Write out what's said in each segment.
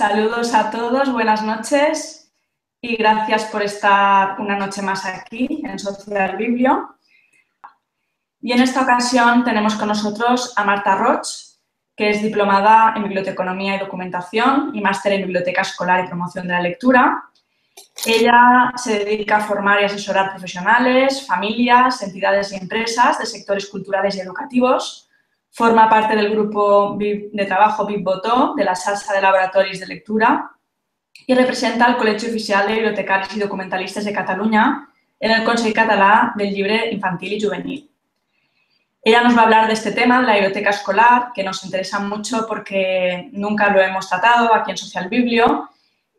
Saludos a todos, buenas noches y gracias por estar una noche más aquí en Sociedad Biblio. Y en esta ocasión tenemos con nosotros a Marta Roch, que es diplomada en Biblioteconomía y Documentación y máster en Biblioteca Escolar y Promoción de la Lectura. Ella se dedica a formar y asesorar profesionales, familias, entidades y empresas de sectores culturales y educativos Forma parte del grupo de trabajo BibBotó, de la Salsa de Laboratoris de Lectura y representa al Colegio Oficial de Bibliotecarios y Documentalistas de Cataluña en el Consejo Catalán del Libre Infantil y Juvenil. Ella nos va a hablar de este tema, la biblioteca escolar, que nos interesa mucho porque nunca lo hemos tratado aquí en Social Biblio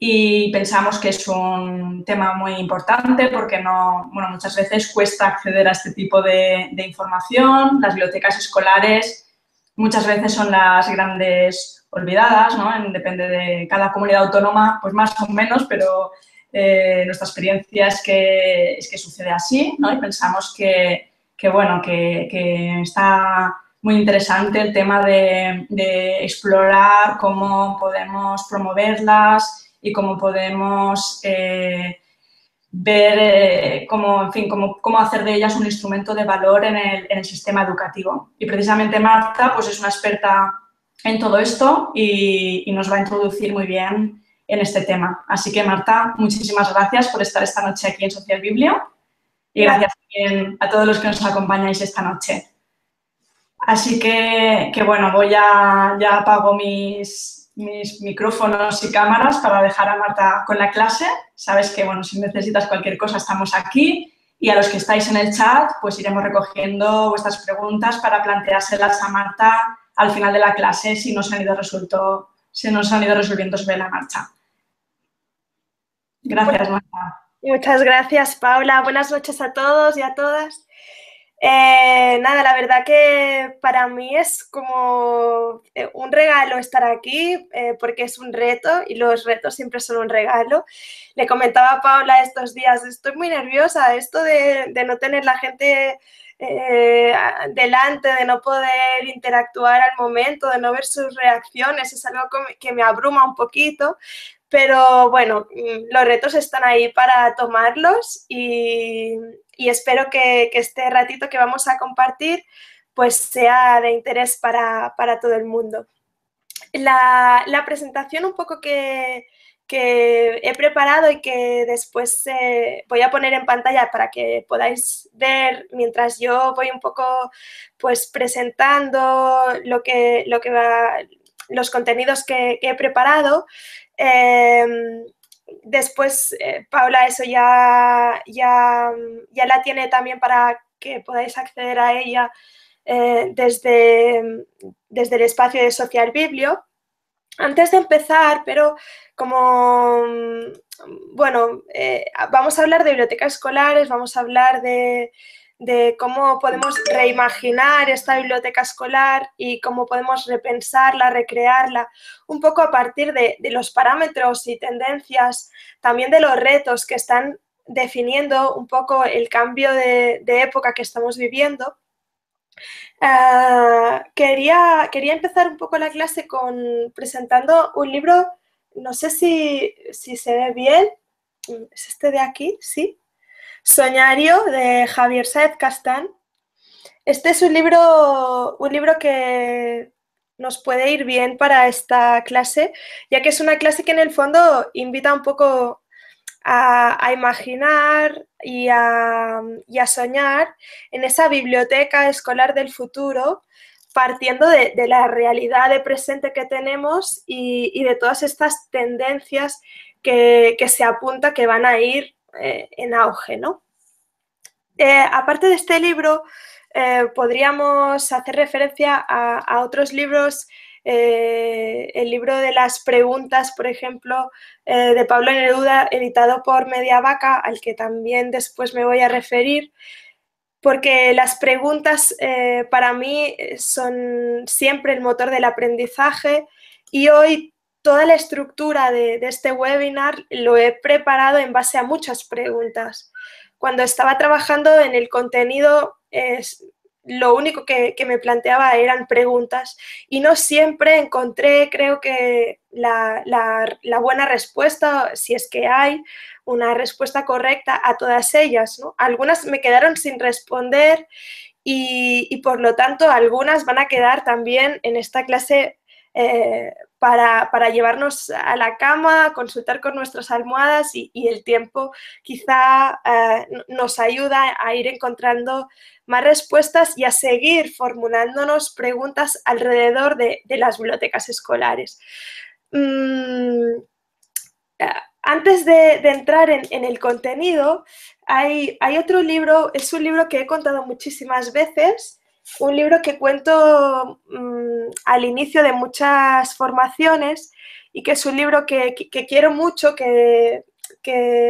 y pensamos que es un tema muy importante porque no, muchas veces cuesta acceder a este tipo de, información. Las bibliotecas escolares muchas veces son las grandes olvidadas, ¿no? depende de cada comunidad autónoma, pues más o menos, pero eh, nuestra experiencia es que, sucede así, ¿no? Y pensamos que, bueno, que, está muy interesante el tema de, de, explorar cómo podemos promoverlas y cómo podemos eh, ver eh, cómo, en fin, cómo, hacer de ellas un instrumento de valor en el, sistema educativo. Y precisamente Marta pues, es una experta en todo esto y, nos va a introducir muy bien en este tema. Así que Marta, muchísimas gracias por estar esta noche aquí en Social Biblio y gracias también a todos los que nos acompañáis esta noche. Así que, bueno, voy a, ya apago mis, mis micrófonos y cámaras para dejar a Marta con la clase. Sabes que, bueno, si necesitas cualquier cosa, estamos aquí. Y a los que estáis en el chat, pues iremos recogiendo vuestras preguntas para planteárselas a Marta al final de la clase si no se han ido, resuelto, si no han ido resolviendo sobre la marcha. Gracias, Marta. Muchas gracias, Paula. Buenas noches a todos y a todas. Eh, nada, la verdad que para mí es como eh, un regalo estar aquí eh, porque es un reto y los retos siempre son un regalo. Le comentaba a Paula estos días, estoy muy nerviosa, esto de, no tener la gente delante, de no poder interactuar al momento, de no ver sus reacciones, es algo que me abruma un poquito, pero bueno, mm, los retos están ahí para tomarlos y, espero que, este ratito que vamos a compartir pues sea de interés para, todo el mundo. La, presentación un poco que, he preparado y que después eh, voy a poner en pantalla para que podáis ver mientras yo voy un poco pues presentando lo que, lo que va, los contenidos que he preparado, Em, después, eh, Paula, eso ya, ya, ya, la tiene también para que podáis acceder a ella eh, desde, desde el espacio de Social Biblio. Antes de empezar, pero como, bueno, eh, vamos a hablar de bibliotecas escolares, vamos a hablar de, de cómo podemos reimaginar esta biblioteca escolar y cómo podemos repensarla, recrearla, un poco a partir de, los parámetros y tendencias, también de los retos que están definiendo un poco el cambio de, época que estamos viviendo. Ah, quería, quería empezar un poco la clase con presentando un libro, no sé si se ve bien, es este de aquí, ¿sí? Soñario de Javier Saez Castán. Este es un libro, un libro que nos puede ir bien para esta clase, ya que es una clase que en el fondo invita un poco a, imaginar y a, soñar en esa biblioteca escolar del futuro, partiendo de, la realidad de presente que tenemos y, de todas estas tendencias que, que, se apunta que van a ir eh, en auge, ¿no? Eh, aparte de este libro, eh, podríamos hacer referencia a, otros libros, el libro de las preguntas, por ejemplo, de Pablo Neruda, editado por Media Vaca, al que también después me voy a referir, porque las preguntas para mí son siempre el motor del aprendizaje y hoy toda la estructura de, este webinar lo he preparado en base a muchas preguntas. Cuando estaba trabajando en el contenido, lo único que, me planteaba eran preguntas y no siempre encontré, creo que, la, buena respuesta, si es que hay una respuesta correcta a todas ellas. Algunas me quedaron sin responder y, por lo tanto algunas van a quedar también en esta clase eh, para, llevarnos a la cama, consultar con nuestras almohadas y, el tiempo quizá eh, nos ayuda a ir encontrando más respuestas y a seguir formulándonos preguntas alrededor de, las bibliotecas escolares. Mm, eh, antes de, entrar en, el contenido, hay otro libro, es un libro que he contado muchísimas veces, un libro que cuento mm, al inicio de muchas formaciones y que es un libro que, quiero mucho, que,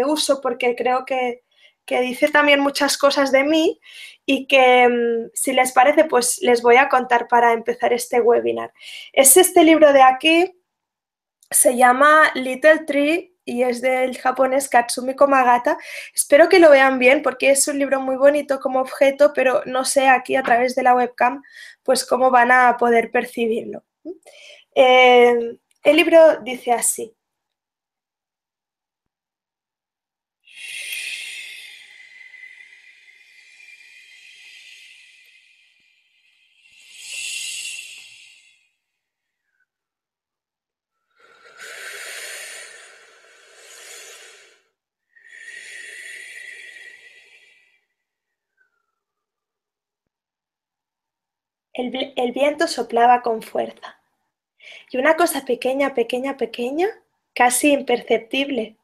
uso porque creo que, dice también muchas cosas de mí y que mm, si les parece pues les voy a contar para empezar este webinar. Es este libro de aquí, se llama Little Tree y es del japonés Katsumi Komagata. Espero que lo vean bien porque es un libro muy bonito como objeto, pero no sé aquí a través de la webcam pues cómo van a poder percibirlo. Eh, el libro dice así. El, viento soplaba con fuerza. Y una cosa pequeña, pequeña, pequeña, casi imperceptible,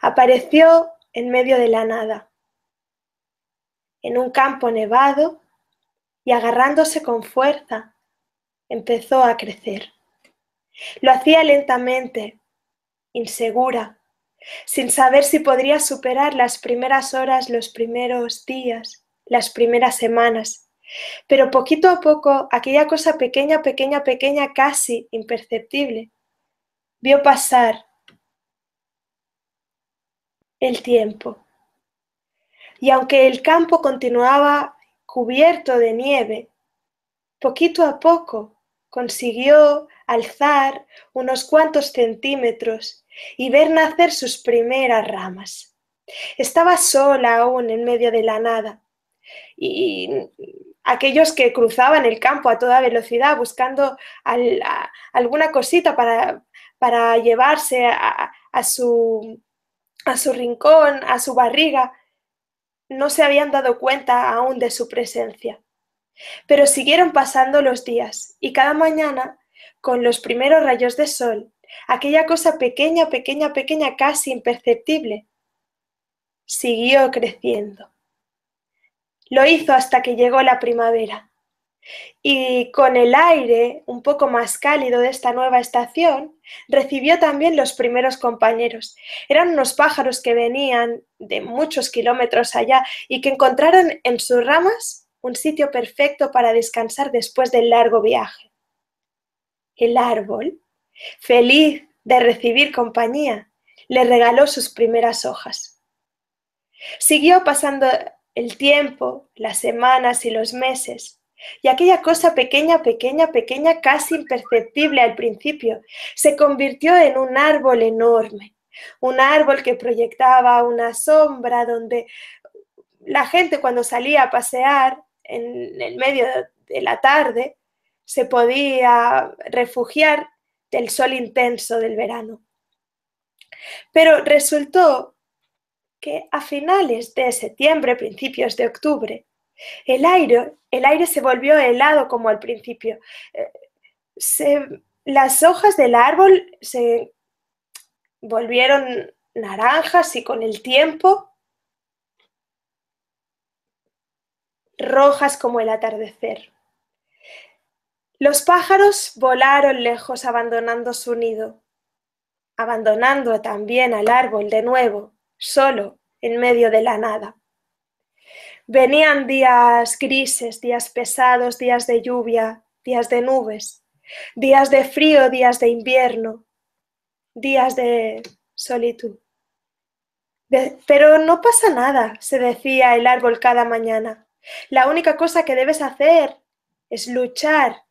apareció en medio de la nada, en un campo nevado, y agarrándose con fuerza, empezó a crecer. Lo hacía lentamente, insegura, sin saber si podría superar las primeras horas, los primeros días, las primeras semanas. Pero poquito a poco, aquella cosa pequeña, pequeña, pequeña, casi imperceptible, vio pasar el tiempo. Y aunque el campo continuaba cubierto de nieve, poquito a poco consiguió alzar unos cuantos centímetros y ver nacer sus primeras ramas. Estaba sola aún en medio de la nada y aquellos que cruzaban el campo a toda velocidad buscando alguna cosita para, llevarse a su rincón, a su barriga, no se habían dado cuenta aún de su presencia. Pero siguieron pasando los días y cada mañana, con los primeros rayos de sol, aquella cosa pequeña, pequeña, pequeña, casi imperceptible, siguió creciendo. Lo hizo hasta que llegó la primavera. Y con el aire un poco más cálido de esta nueva estación, recibió también los primeros compañeros. Eran unos pájaros que venían de muchos kilómetros allá y que encontraron en sus ramas un sitio perfecto para descansar después del largo viaje. El árbol, feliz de recibir compañía, le regaló sus primeras hojas. Siguió pasando el tiempo, las semanas y los meses, y aquella cosa pequeña, pequeña, pequeña, casi imperceptible al principio, se convirtió en un árbol enorme, un árbol que proyectaba una sombra donde la gente cuando salía a pasear en el medio de la tarde se podía refugiar del sol intenso del verano. Pero resultó que a finales de septiembre, principios de octubre, el aire, se volvió helado como al principio. Eh, las hojas del árbol se volvieron naranjas y con el tiempo rojas como el atardecer. Los pájaros volaron lejos abandonando su nido, abandonando también al árbol de nuevo solo en medio de la nada. Venían días grises, días pesados, días de lluvia, días de nubes, días de frío, días de invierno, días de solitud. pero no pasa nada, se decía el árbol cada mañana. La única cosa que debes hacer es luchar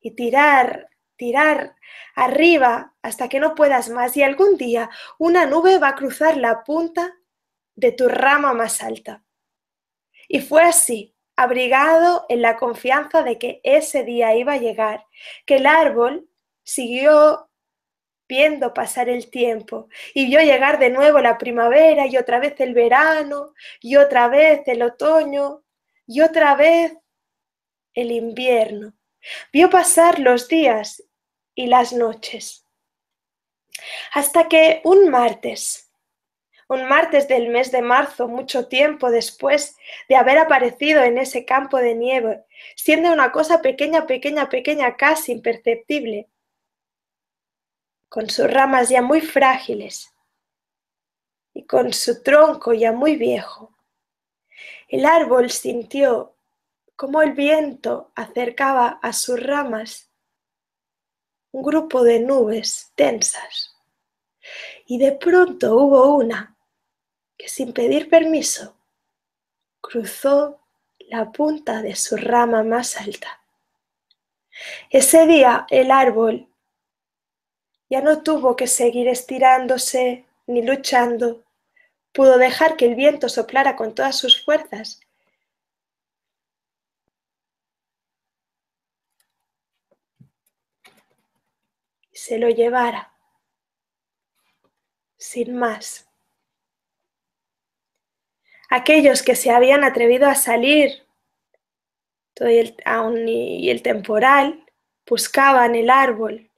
y tirar tirar arriba hasta que no puedas más y algún día una nube va a cruzar la punta de tu rama más alta. Y fue así, abrigado en la confianza de que ese día iba a llegar, que el árbol siguió viendo pasar el tiempo y vio llegar de nuevo la primavera y otra vez el verano y otra vez el otoño y otra vez el invierno. Vio pasar los días y las noches. Hasta que un martes, un martes del mes de marzo, mucho tiempo después de haber aparecido en ese campo de nieve, siendo una cosa pequeña, pequeña, pequeña, casi imperceptible, con sus ramas ya muy frágiles y con su tronco ya muy viejo, el árbol sintió cómo el viento acercaba a sus ramas un grupo de nubes densas. Y de pronto hubo una que sin pedir permiso cruzó la punta de su rama más alta. Ese día el árbol ya no tuvo que seguir estirándose ni luchando, pudo dejar que el viento soplara con todas sus fuerzas se lo llevara, sin más. Aquellos que se habían atrevido a salir aún y el temporal buscaban el árbol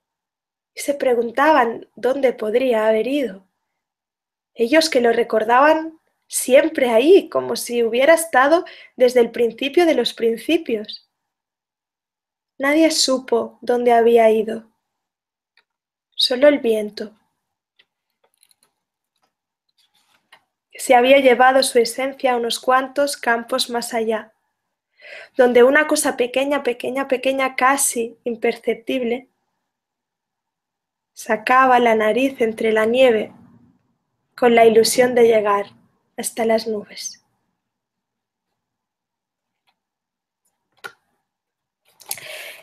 y se preguntaban dónde podría haber ido. Ellos que lo recordaban siempre ahí, como si hubiera estado desde el principio de los principios. Nadie supo dónde había ido. Solo el viento, se había llevado su esencia a unos cuantos campos más allá, donde una cosa pequeña, pequeña, pequeña, casi imperceptible, sacaba la nariz entre la nieve con la ilusión de llegar hasta las nubes.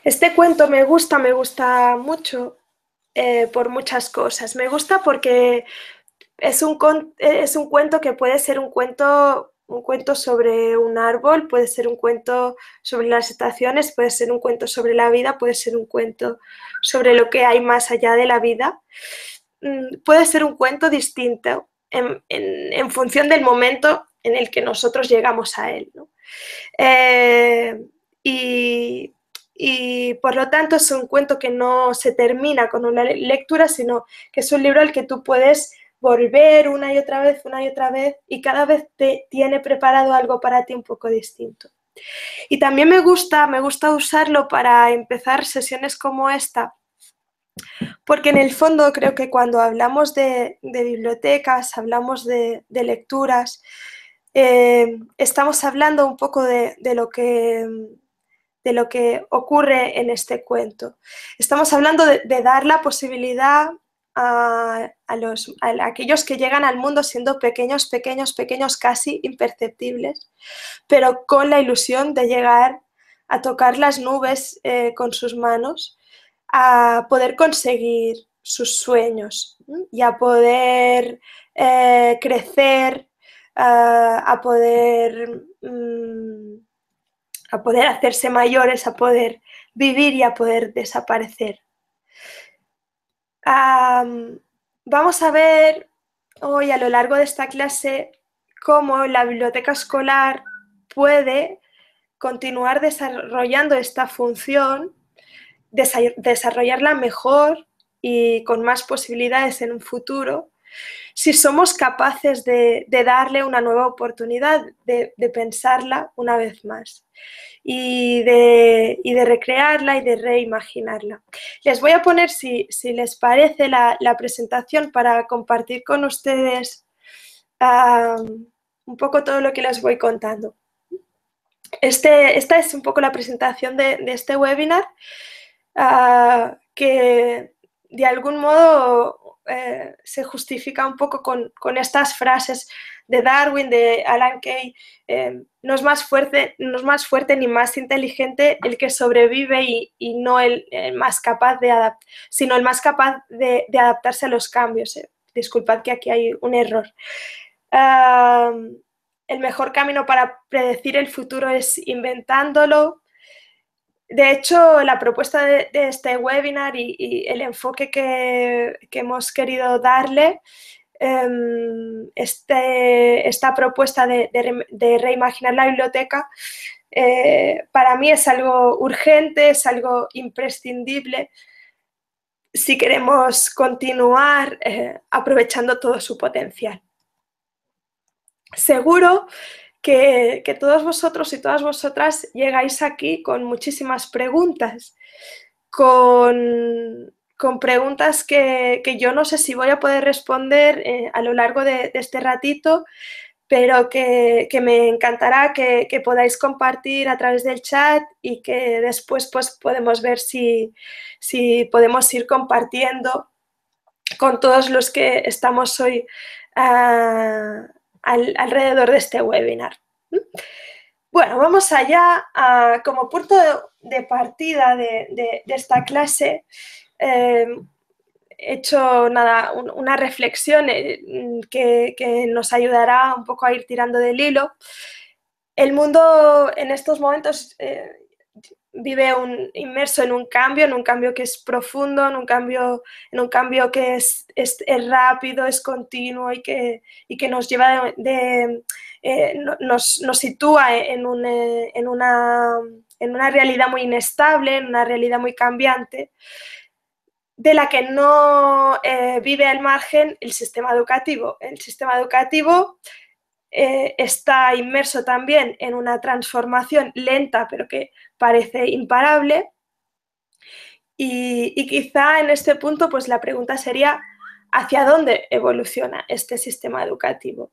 Este cuento me gusta, me gusta mucho eh, por muchas cosas. Me gusta porque es un, es un cuento que puede ser un cuento, un cuento sobre un árbol, puede ser un cuento sobre las estaciones, puede ser un cuento sobre la vida, puede ser un cuento sobre lo que hay más allá de la vida. Mm, puede ser un cuento distinto en, función del momento en el que nosotros llegamos a él. Eh, y y por lo tanto es un cuento que no se termina con una lectura, sino que es un libro al que tú puedes volver una y otra vez, una y otra vez, y cada vez te tiene preparado algo para ti un poco distinto. Y también me gusta, me gusta usarlo para empezar sesiones como esta, porque en el fondo creo que cuando hablamos de, bibliotecas, hablamos de, lecturas, eh, estamos hablando un poco de lo que de lo que ocurre en este cuento. Estamos hablando de, dar la posibilidad a, los, aquellos que llegan al mundo siendo pequeños, pequeños, pequeños, casi imperceptibles, pero con la ilusión de llegar a tocar las nubes eh, con sus manos, a poder conseguir sus sueños y a poder eh, crecer, eh, a, poder... Mm, a poder hacerse mayores, a poder vivir y a poder desaparecer. vamos a ver hoy a lo largo de esta clase cómo la biblioteca escolar puede continuar desarrollando esta función, desarrollarla mejor y con más posibilidades en un futuro si somos capaces de, darle una nueva oportunidad, de, pensarla una vez más y de, de recrearla y de reimaginarla. Les voy a poner, si, les parece, la, presentación para compartir con ustedes un poco todo lo que les voy contando. Este, esta es un poco la presentación de, este webinar ah, que de algún modo eh, se justifica un poco con, estas frases de Darwin, de Alan Kay, em, no, es más fuerte, más fuerte ni más inteligente el que sobrevive y, no el, más capaz de sino el más capaz de, adaptarse a los cambios. Eh, disculpad que aquí hay un error. el mejor camino para predecir el futuro es inventándolo, de hecho, la propuesta de, este webinar y, el enfoque que, hemos querido darle, em, este, esta propuesta de, reimaginar la biblioteca, eh, para mí es algo urgente, es algo imprescindible si queremos continuar eh, aprovechando todo su potencial. Seguro que, todos vosotros y todas vosotras llegáis aquí con muchísimas preguntas, con, preguntas que, yo no sé si voy a poder responder eh, a lo largo de, este ratito, pero que, me encantará que, podáis compartir a través del chat y que después pues, podemos ver si, podemos ir compartiendo con todos los que estamos hoy ah, alrededor de este webinar. Bueno, vamos allá. como punto de, partida de, esta clase, eh, he hecho nada, una reflexión eh, que, nos ayudará un poco a ir tirando del hilo. El mundo en estos momentos eh, vive un, inmerso en un cambio, en un cambio que es profundo, en un cambio, en un cambio que es, es, rápido, es continuo y que, que nos lleva de, eh, nos, nos, sitúa en, eh, en, una, en una realidad muy inestable, en una realidad muy cambiante, de la que no eh, vive al margen el sistema educativo. El sistema educativo eh, está inmerso también en una transformación lenta, pero que parece imparable. Y, quizá en este punto, pues la pregunta sería, ¿hacia dónde evoluciona este sistema educativo?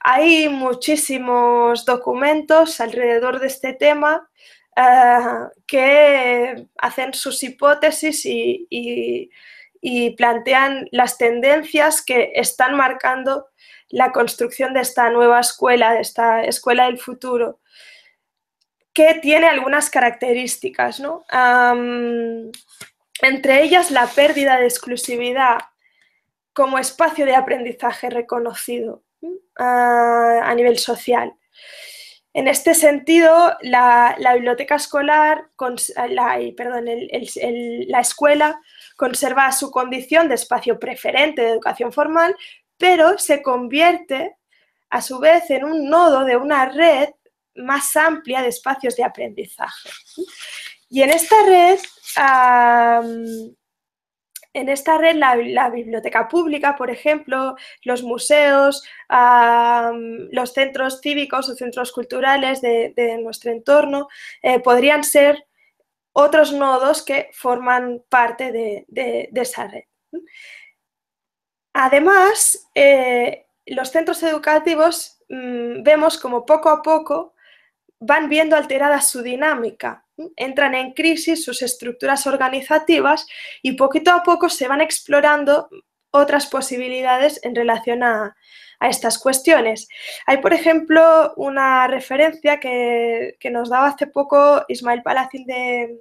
Hay muchísimos documentos alrededor de este tema eh, que hacen sus hipótesis y plantean las tendencias que están marcando la construcción de esta nueva escuela, de esta escuela del futuro, que tiene algunas características, entre ellas la pérdida de exclusividad como espacio de aprendizaje reconocido a nivel social. En este sentido, la, biblioteca escolar, perdón, la escuela conserva su condición de espacio preferente de educación formal, pero se convierte a su vez en un nodo de una red más amplia de espacios de aprendizaje. Y en esta red, en esta red la, biblioteca pública, por ejemplo, los museos, los centros cívicos o centros culturales de, nuestro entorno eh, podrían ser otros nodos que forman parte de esa red. Además, eh, los centros educativos mm, vemos como poco a poco van viendo alterada su dinámica, entran en crisis sus estructuras organizativas y poquito a poco se van explorando otras posibilidades en relación a, estas cuestiones. Hay, por ejemplo, una referencia que, nos daba hace poco Ismael Palacín de,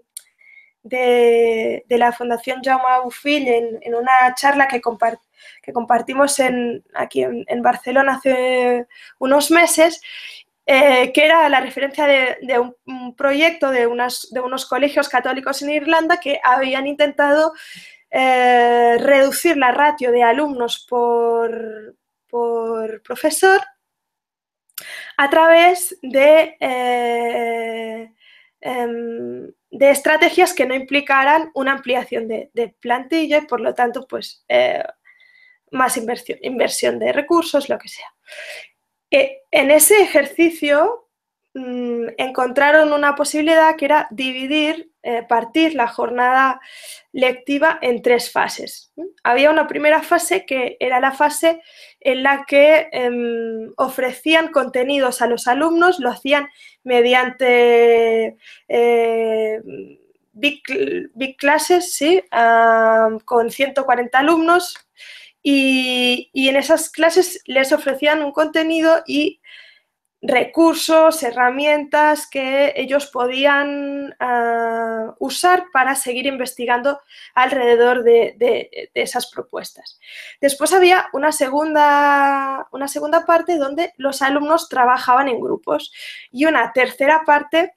de, la Fundación Jaume Bufill en, en, una charla que, compartió que compartimos aquí en, Barcelona hace unos meses eh, que era la referencia de, un, proyecto de, de, unos colegios católicos en Irlanda que habían intentado eh, reducir la ratio de alumnos por, profesor a través de, eh, em, de, estrategias que no implicaran una ampliación de, plantilla y por lo tanto pues más inversión, inversión de recursos, lo que sea. Eh, en ese ejercicio mm, encontraron una posibilidad que era dividir, eh, partir la jornada lectiva en tres fases. Había una primera fase que era la fase en la que em, ofrecían contenidos a los alumnos, lo hacían mediante eh, big, classes, ¿sí? Ah, con 140 alumnos y, en esas clases les ofrecían un contenido y recursos, herramientas que ellos podían ah, usar para seguir investigando alrededor de, esas propuestas. Después había una segunda, una segunda parte donde los alumnos trabajaban en grupos y una tercera parte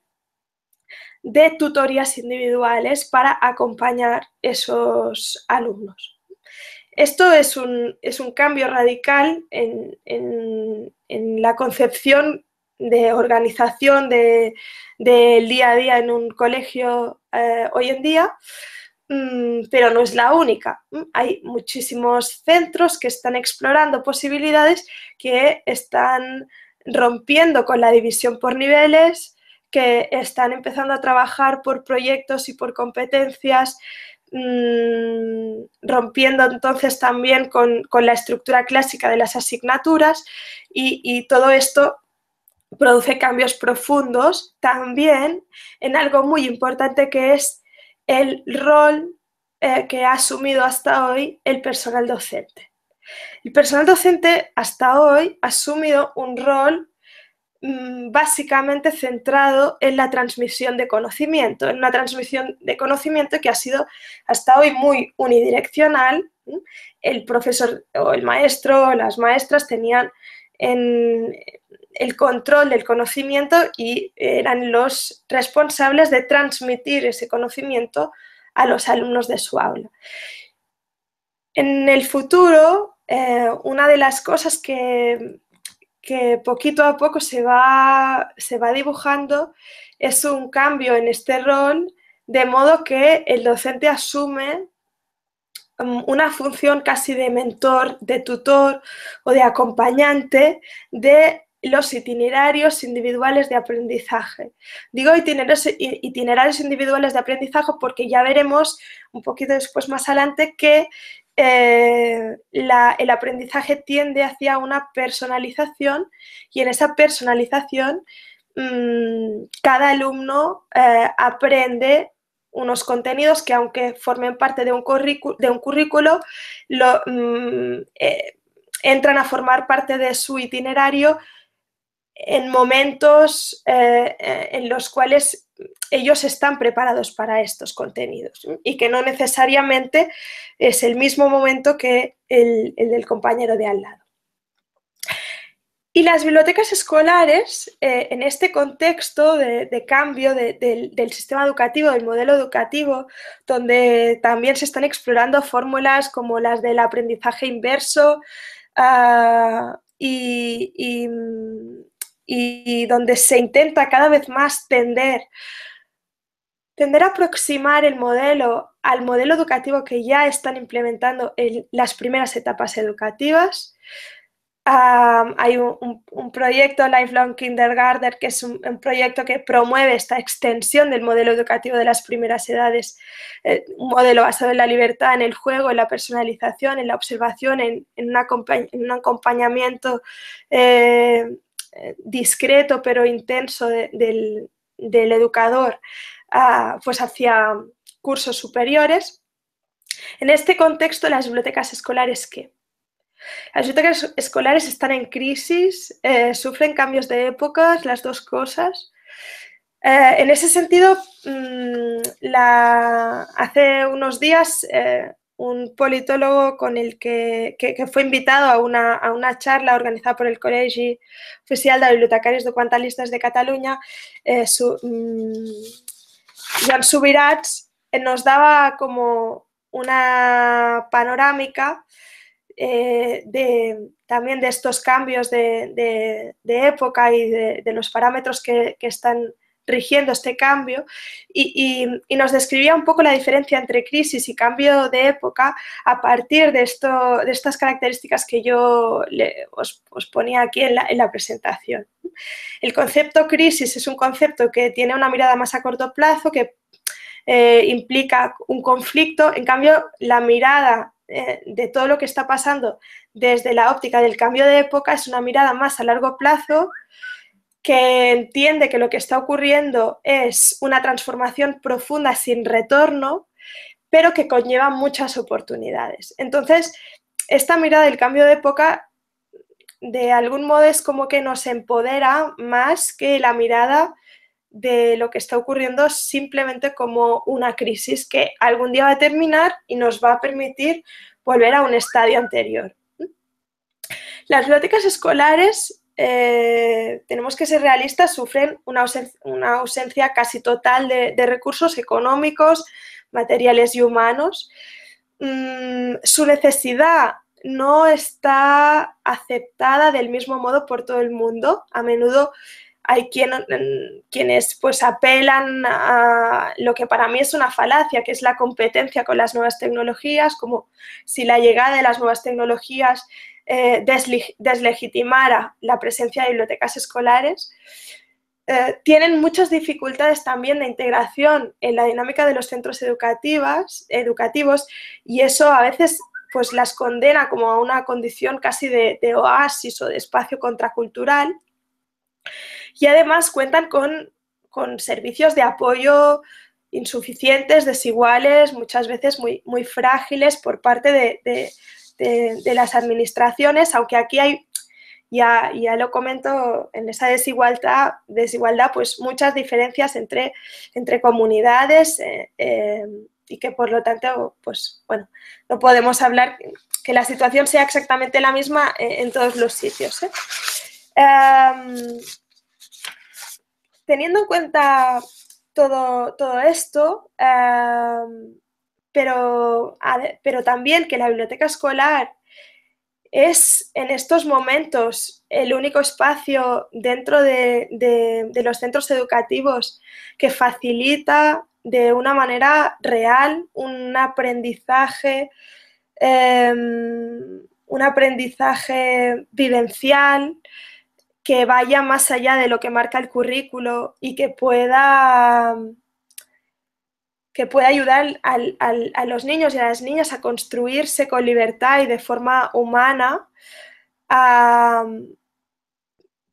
de tutorías individuales para acompañar esos alumnos. Esto es un, cambio radical en, la concepción de organización del día a día en un colegio eh, hoy en día, mm, pero no es la única. Mm, hay muchísimos centros que están explorando posibilidades que están rompiendo con la división por niveles, que están empezando a trabajar por proyectos y por competencias Mm, rompiendo entonces también con, la estructura clásica de las asignaturas y, todo esto produce cambios profundos también en algo muy importante que es el rol eh, que ha asumido hasta hoy el personal docente. El personal docente hasta hoy ha asumido un rol Mm, básicamente centrado en la transmisión de conocimiento, en una transmisión de conocimiento que ha sido hasta hoy muy unidireccional. El profesor o el maestro o las maestras tenían en el control del conocimiento y eran los responsables de transmitir ese conocimiento a los alumnos de su aula. En el futuro, eh, una de las cosas que que poquito a poco se va, se va dibujando es un cambio en este rol, de modo que el docente asume una función casi de mentor, de tutor o de acompañante de los itinerarios individuales de aprendizaje. Digo itinerarios individuales de aprendizaje porque ya veremos un poquito después más adelante que eh, el aprendizaje tiende hacia una personalización y en esa personalización mm, cada alumno eh, aprende unos contenidos que aunque formen parte de un, de un currículo, mm, eh, entran a formar parte de su itinerario en momentos en los cuales ellos están preparados para estos contenidos y que no necesariamente es el mismo momento que el, del compañero de al lado. Y las bibliotecas escolares, eh, en este contexto de, cambio del, sistema educativo, del modelo educativo, donde también se están explorando fórmulas como las del aprendizaje inverso ah, y mm, y donde se intenta cada vez más tender, tender a aproximar el modelo al modelo educativo que ya están implementando en las primeras etapas educativas. hay un, proyecto Lifelong Kindergarten que es un, proyecto que promueve esta extensión del modelo educativo de las primeras edades, eh, un modelo basado en la libertad, en el juego, en la personalización, en la observación, en, un acompañamiento eh, discreto pero intenso del, del, educador ah, pues hacia cursos superiores. En este contexto, las bibliotecas escolares, ¿qué? Las bibliotecas escolares están en crisis, eh, sufren cambios de épocas, las dos cosas. Eh, en ese sentido, mm, la, hace unos días eh, un politólogo con el que, fue invitado a una, charla organizada por el Colegio Oficial de de cuantalistas de Cataluña, eh, mm, Subirats, eh, nos daba como una panorámica eh, de, también de estos cambios de, época y de, los parámetros que, que están rigiendo este cambio y, nos describía un poco la diferencia entre crisis y cambio de época a partir de, esto, de estas características que yo os, ponía aquí en la, presentación. El concepto crisis es un concepto que tiene una mirada más a corto plazo, que eh, implica un conflicto, en cambio la mirada eh, de todo lo que está pasando desde la óptica del cambio de época es una mirada más a largo plazo que entiende que lo que está ocurriendo es una transformación profunda sin retorno, pero que conlleva muchas oportunidades. Entonces, esta mirada del cambio de época, de algún modo, es como que nos empodera más que la mirada de lo que está ocurriendo simplemente como una crisis que algún día va a terminar y nos va a permitir volver a un estadio anterior. Las bibliotecas escolares eh, tenemos que ser realistas, sufren una ausencia, casi total de, recursos económicos, materiales y humanos. Mm, su necesidad no está aceptada del mismo modo por todo el mundo. A menudo hay mm, quienes pues apelan a lo que para mí es una falacia, que es la competencia con las nuevas tecnologías, como si la llegada de las nuevas tecnologías eh, deslegitimara la presencia de bibliotecas escolares, eh, tienen muchas dificultades también de integración en la dinámica de los centros educativos y eso a veces pues las condena como a una condición casi de, oasis o de espacio contracultural. Y además cuentan con, servicios de apoyo insuficientes, desiguales, muchas veces muy, muy frágiles por parte de de, las administraciones, aunque aquí hay, ya, ya lo comento, en esa desigualdad, desigualdad pues muchas diferencias entre, entre comunidades eh, eh, y que por lo tanto, pues bueno, no podemos hablar que la situación sea exactamente la misma eh, en, todos los sitios. Em, teniendo en cuenta todo, todo esto, em, pero, pero también que la biblioteca escolar es en estos momentos el único espacio dentro de, los centros educativos que facilita de una manera real un aprendizaje, em, un aprendizaje vivencial que vaya más allá de lo que marca el currículo y que pueda que puede ayudar a los niños y a las niñas a construirse con libertad y de forma humana,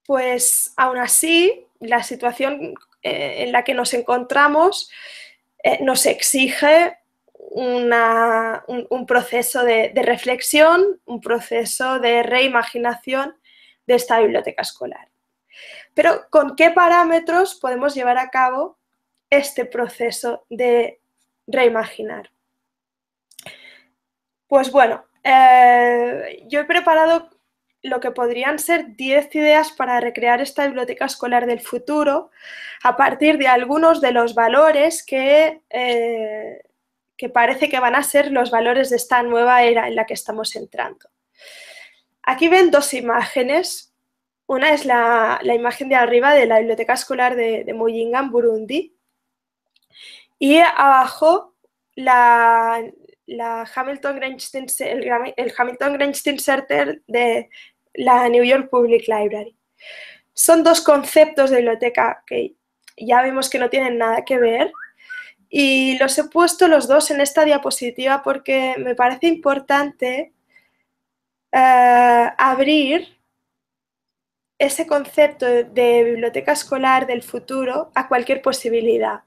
pues aún así la situación eh, en la que nos encontramos eh, nos exige un, proceso de, reflexión, un proceso de reimaginación de esta biblioteca escolar. Pero, ¿con qué parámetros podemos llevar a cabo este proceso de reimaginar. Pues bueno, eh, yo he preparado lo que podrían ser 10 ideas para recrear esta biblioteca escolar del futuro a partir de algunos de los valores que, eh, que parece que van a ser los valores de esta nueva era en la que estamos entrando. Aquí ven dos imágenes. Una es la, imagen de arriba de la biblioteca escolar de, de Muyingan, Burundi, y abajo la, Hamilton el, Hamilton Grange Center de la New York Public Library. Son dos conceptos de biblioteca que ya vemos que no tienen nada que ver y los he puesto los dos en esta diapositiva porque me parece importante eh, abrir ese concepto de biblioteca escolar del futuro a cualquier posibilidad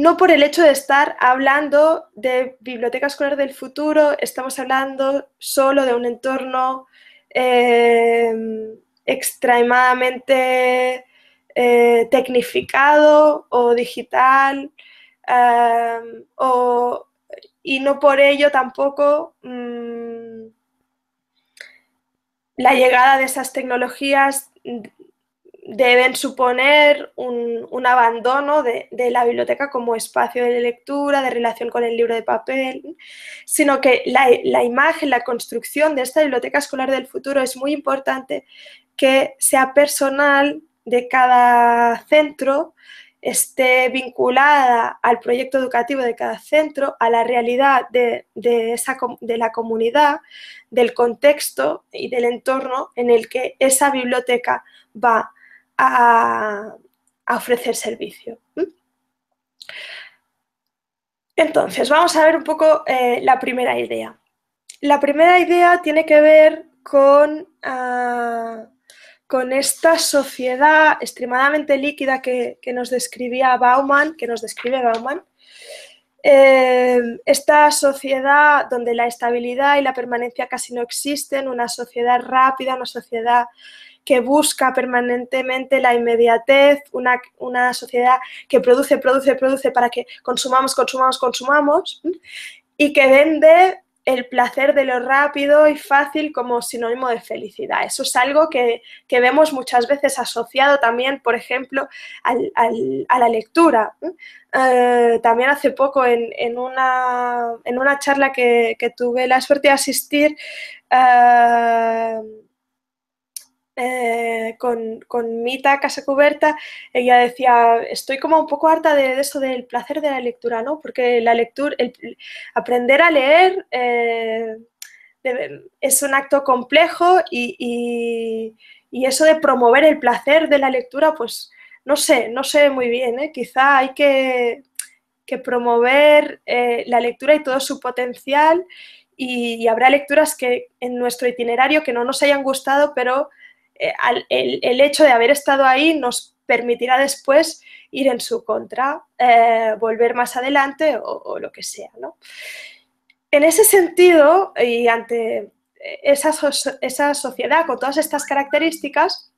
no por el hecho de estar hablando de bibliotecas escolar del futuro, estamos hablando solo de un entorno em, extremadamente eh, tecnificado o digital, em, y no por ello tampoco mm, la llegada de esas tecnologías deben suponer un, abandono de, la biblioteca como espacio de lectura, de relación con el libro de papel, sino que la, imagen, la construcción de esta biblioteca escolar del futuro es muy importante que sea personal de cada centro, esté vinculada al proyecto educativo de cada centro, a la realidad de, esa, de, la comunidad, del contexto y del entorno en el que esa biblioteca va a, ofrecer servicio. ¿Mm? Entonces, vamos a ver un poco eh, la primera idea. La primera idea tiene que ver con, ah, con esta sociedad extremadamente líquida que, nos describía Bauman, que nos describe Bauman. Eh, esta sociedad donde la estabilidad y la permanencia casi no existen, una sociedad rápida, una sociedad que busca permanentemente la inmediatez, una, sociedad que produce, produce, produce para que consumamos, consumamos, consumamos, y que vende el placer de lo rápido y fácil como sinónimo de felicidad. Eso es algo que, vemos muchas veces asociado también, por ejemplo, a la lectura. Eh, también hace poco en, en, una, charla que, tuve la suerte de asistir, eh, eh, con, con, Mita cubierta ella decía, estoy como un poco harta de, eso del placer de la lectura, ¿no? Porque la lectura, aprender a leer eh, es un acto complejo y, eso de promover el placer de la lectura, pues no sé, no sé muy bien, ¿eh? quizá hay que, promover la lectura y todo su potencial y, habrá lecturas que en nuestro itinerario que no nos hayan gustado, pero eh, el, hecho de haber estado ahí nos permitirá después ir en su contra, eh, volver más adelante o, lo que sea. En ese sentido, y ante esa, esa, sociedad con todas estas características,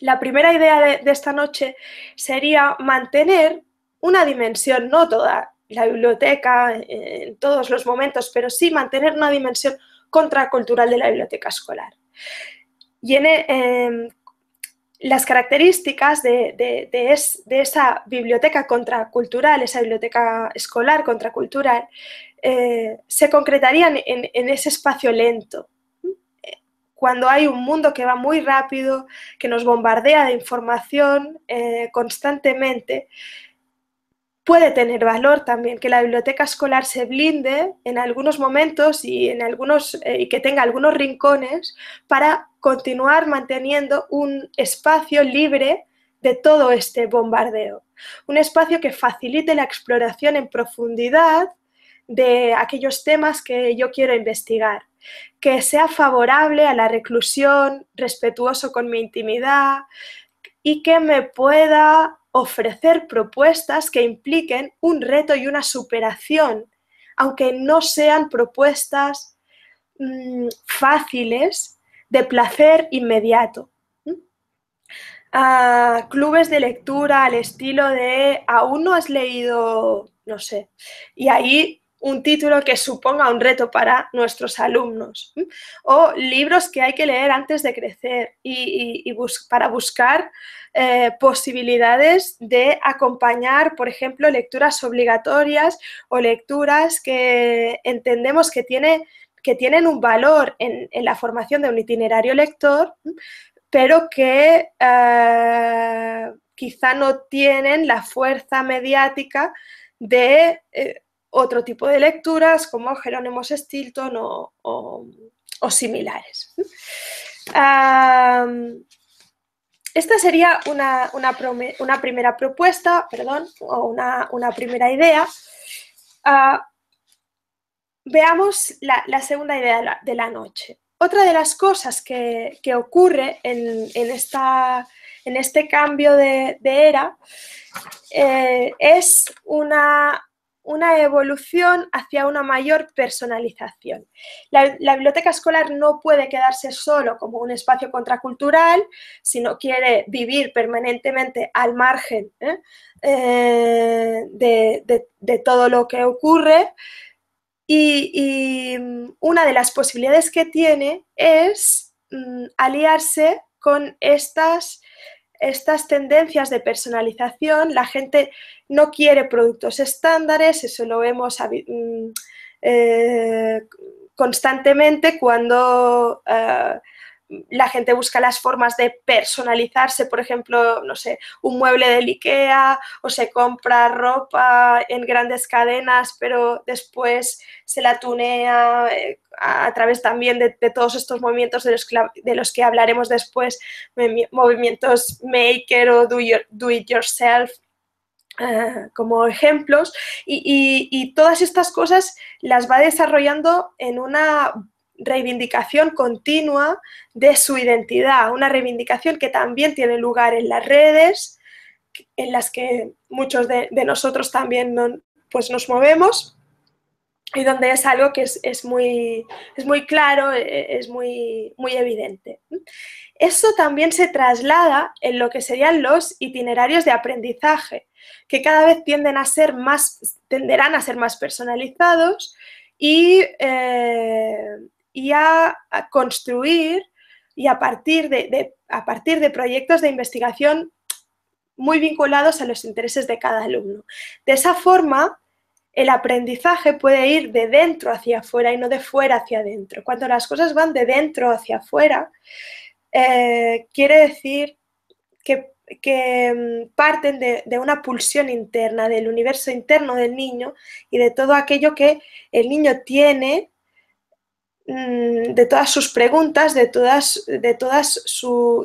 la primera idea de esta noche sería mantener una dimensión, no toda la biblioteca eh, en todos los momentos, pero sí mantener una dimensión contracultural de la biblioteca escolar. Y em, las características de, de, esa biblioteca contracultural, esa biblioteca escolar contracultural, eh, se concretarían en, ese espacio lento, cuando hay un mundo que va muy rápido, que nos bombardea de información eh, constantemente, puede tener valor también que la biblioteca escolar se blinde en algunos momentos y en algunos eh, y que tenga algunos rincones para continuar manteniendo un espacio libre de todo este bombardeo. Un espacio que facilite la exploración en profundidad de aquellos temas que yo quiero investigar, que sea favorable a la reclusión, respetuoso con mi intimidad y que me pueda ofrecer propuestas que impliquen un reto y una superación, aunque no sean propuestas mm, fáciles de placer inmediato. clubes de lectura al estilo de aún no has leído, no sé, y ahí un título que suponga un reto para nuestros alumnos. O libros que hay que leer antes de crecer y, para buscar eh, posibilidades de acompañar, por ejemplo, lecturas obligatorias o lecturas que entendemos que tiene que tienen un valor en, la formación de un itinerario lector, pero que eh, quizá no tienen la fuerza mediática de eh, otro tipo de lecturas como Jerónimo Stilton o, similares. esta sería una, una, primera propuesta, perdón, o una, primera idea. Ah, Veamos la, segunda idea de la, noche. Otra de las cosas que, ocurre en, este cambio de, era eh, es una, evolución hacia una mayor personalización. La, biblioteca escolar no puede quedarse solo como un espacio contracultural, si no quiere vivir permanentemente al margen ¿eh? Eh, de, todo lo que ocurre y, mm, una de las posibilidades que tiene es mm, aliarse con estas, estas tendencias de personalización. La gente no quiere productos estándares, eso lo vemos mm, eh, constantemente cuando... Eh, la gente busca las formas de personalizarse, por ejemplo, no sé, un mueble del IKEA o se compra ropa en grandes cadenas, pero después se la tunea eh, a través también de, todos estos movimientos de los, que hablaremos después, movimientos maker o do, it yourself, eh, como ejemplos y, todas estas cosas las va desarrollando en una reivindicación continua de su identidad, una reivindicación que también tiene lugar en las redes, en las que muchos de, nosotros también pues nos movemos y donde es algo que es, muy, muy, claro, e, es muy, muy evidente. Eso también se traslada en lo que serían los itinerarios de aprendizaje, que cada vez tienden a ser más, tenderán a ser más personalizados y, eh, y a, construir y a partir de, a partir de proyectos de investigación muy vinculados a los intereses de cada alumno. De esa forma, el aprendizaje puede ir de dentro hacia afuera y no de fuera hacia adentro. Cuando las cosas van de dentro hacia afuera, eh, quiere decir que, mm, parten de, una pulsión interna, del universo interno del niño y de todo aquello que el niño tiene Mm, de todas sus preguntas, de, todas, de, todas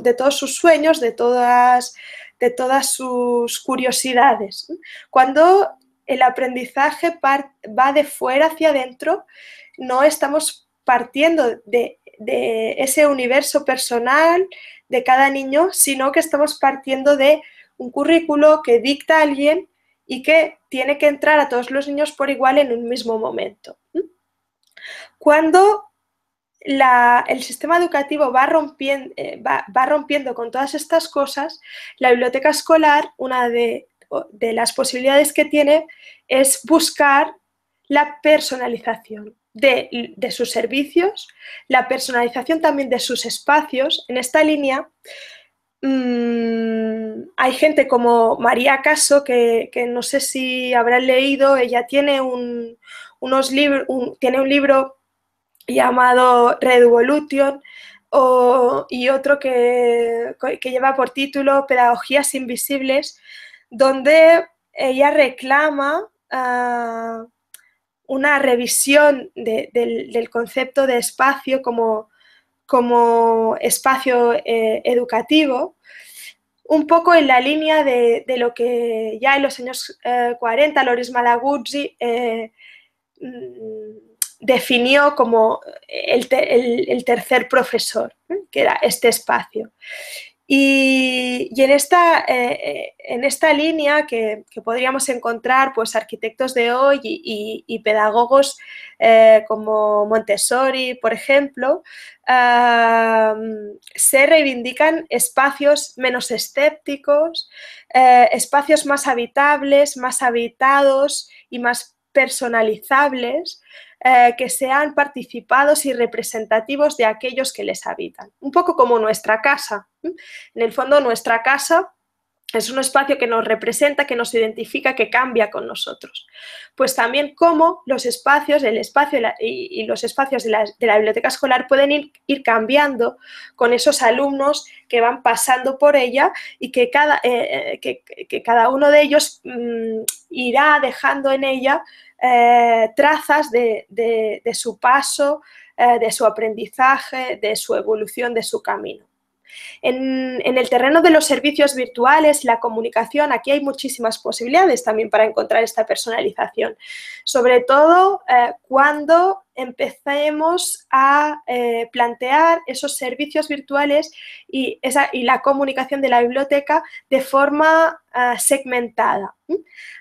de todos sus sueños, de todas, de todas sus curiosidades. Cuando el aprendizaje va de fuera hacia adentro, no estamos partiendo de, ese universo personal de cada niño, sino que estamos partiendo de un currículo que dicta a alguien y que tiene que entrar a todos los niños por igual en un mismo momento. Cuando el sistema educativo eh, va rompiendo, con todas estas cosas, la biblioteca escolar, una de, las posibilidades que tiene es buscar la personalización. De, sus servicios, la personalización también de sus espacios. En esta línea mm, hay gente como María Caso, que, no sé si habrán leído, ella tiene unos tiene un libro llamado Redvolution o, y otro que, lleva por título Pedagogías Invisibles, donde ella reclama ah, una revisión del, concepto de espacio como, como espacio eh, educativo, un poco en la línea de, lo que ya en los años 40 eh, Loris Malaguzzi eh, mm, definió como el, tercer profesor, ¿eh? que era este espacio. Y, eh, en, esta, línea que, podríamos encontrar pues, arquitectos de hoy y, pedagogos eh, como Montessori, por ejemplo, se reivindican espacios menos escépticos, espacios más habitables, más habitados y más personalizables, eh, que sean participados y representativos de aquellos que les habitan. Un poco como nuestra casa. En el fondo, nuestra casa es un espacio que nos representa, que nos identifica, que cambia con nosotros. Pues también cómo los espacios, el espacio y, los espacios de la, biblioteca escolar pueden ir, cambiando con esos alumnos que van pasando por ella y que cada, eh, eh, uno de ellos mm, irá dejando en ella eh, trazas de, su paso, eh, de su aprendizaje, de su evolución, de su camino. En, el terreno de los servicios virtuales, la comunicación, aquí hay muchísimas posibilidades también para encontrar esta personalización, sobre todo eh, cuando empecemos a plantear esos servicios virtuales y, la comunicación de la biblioteca de forma ah, segmentada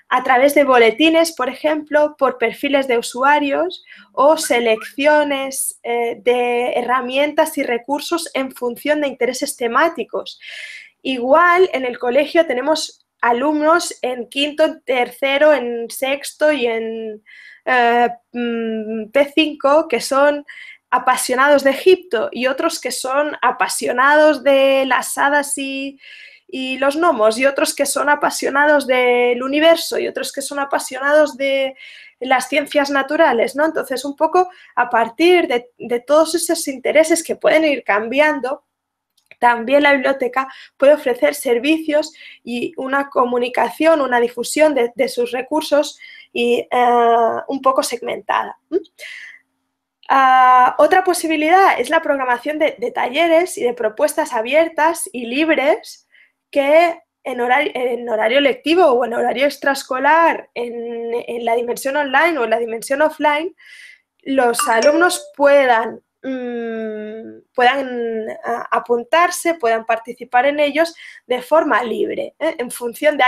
a través de boletines, por ejemplo, por perfiles de usuarios o selecciones eh, de herramientas y recursos en función de intereses temáticos. Igual en el colegio tenemos alumnos en quinto, tercero, en sexto y en eh, mm, P5 que son apasionados de Egipto y otros que son apasionados de las hadas y, y los gnomos y otros que son apasionados del universo y otros que son apasionados de las ciencias naturales, ¿no? Entonces, un poco a partir de, todos esos intereses que pueden ir cambiando, también la biblioteca puede ofrecer servicios y una comunicación, una difusión de, sus recursos y eh, un poco segmentada. Ah, otra posibilidad es la programación de, talleres y de propuestas abiertas y libres que en horario, lectivo o en horario extraescolar, en, la dimensión online o en la dimensión offline, los alumnos puedan mm, puedan apuntarse, puedan participar en ellos de forma libre, ¿eh? en función de,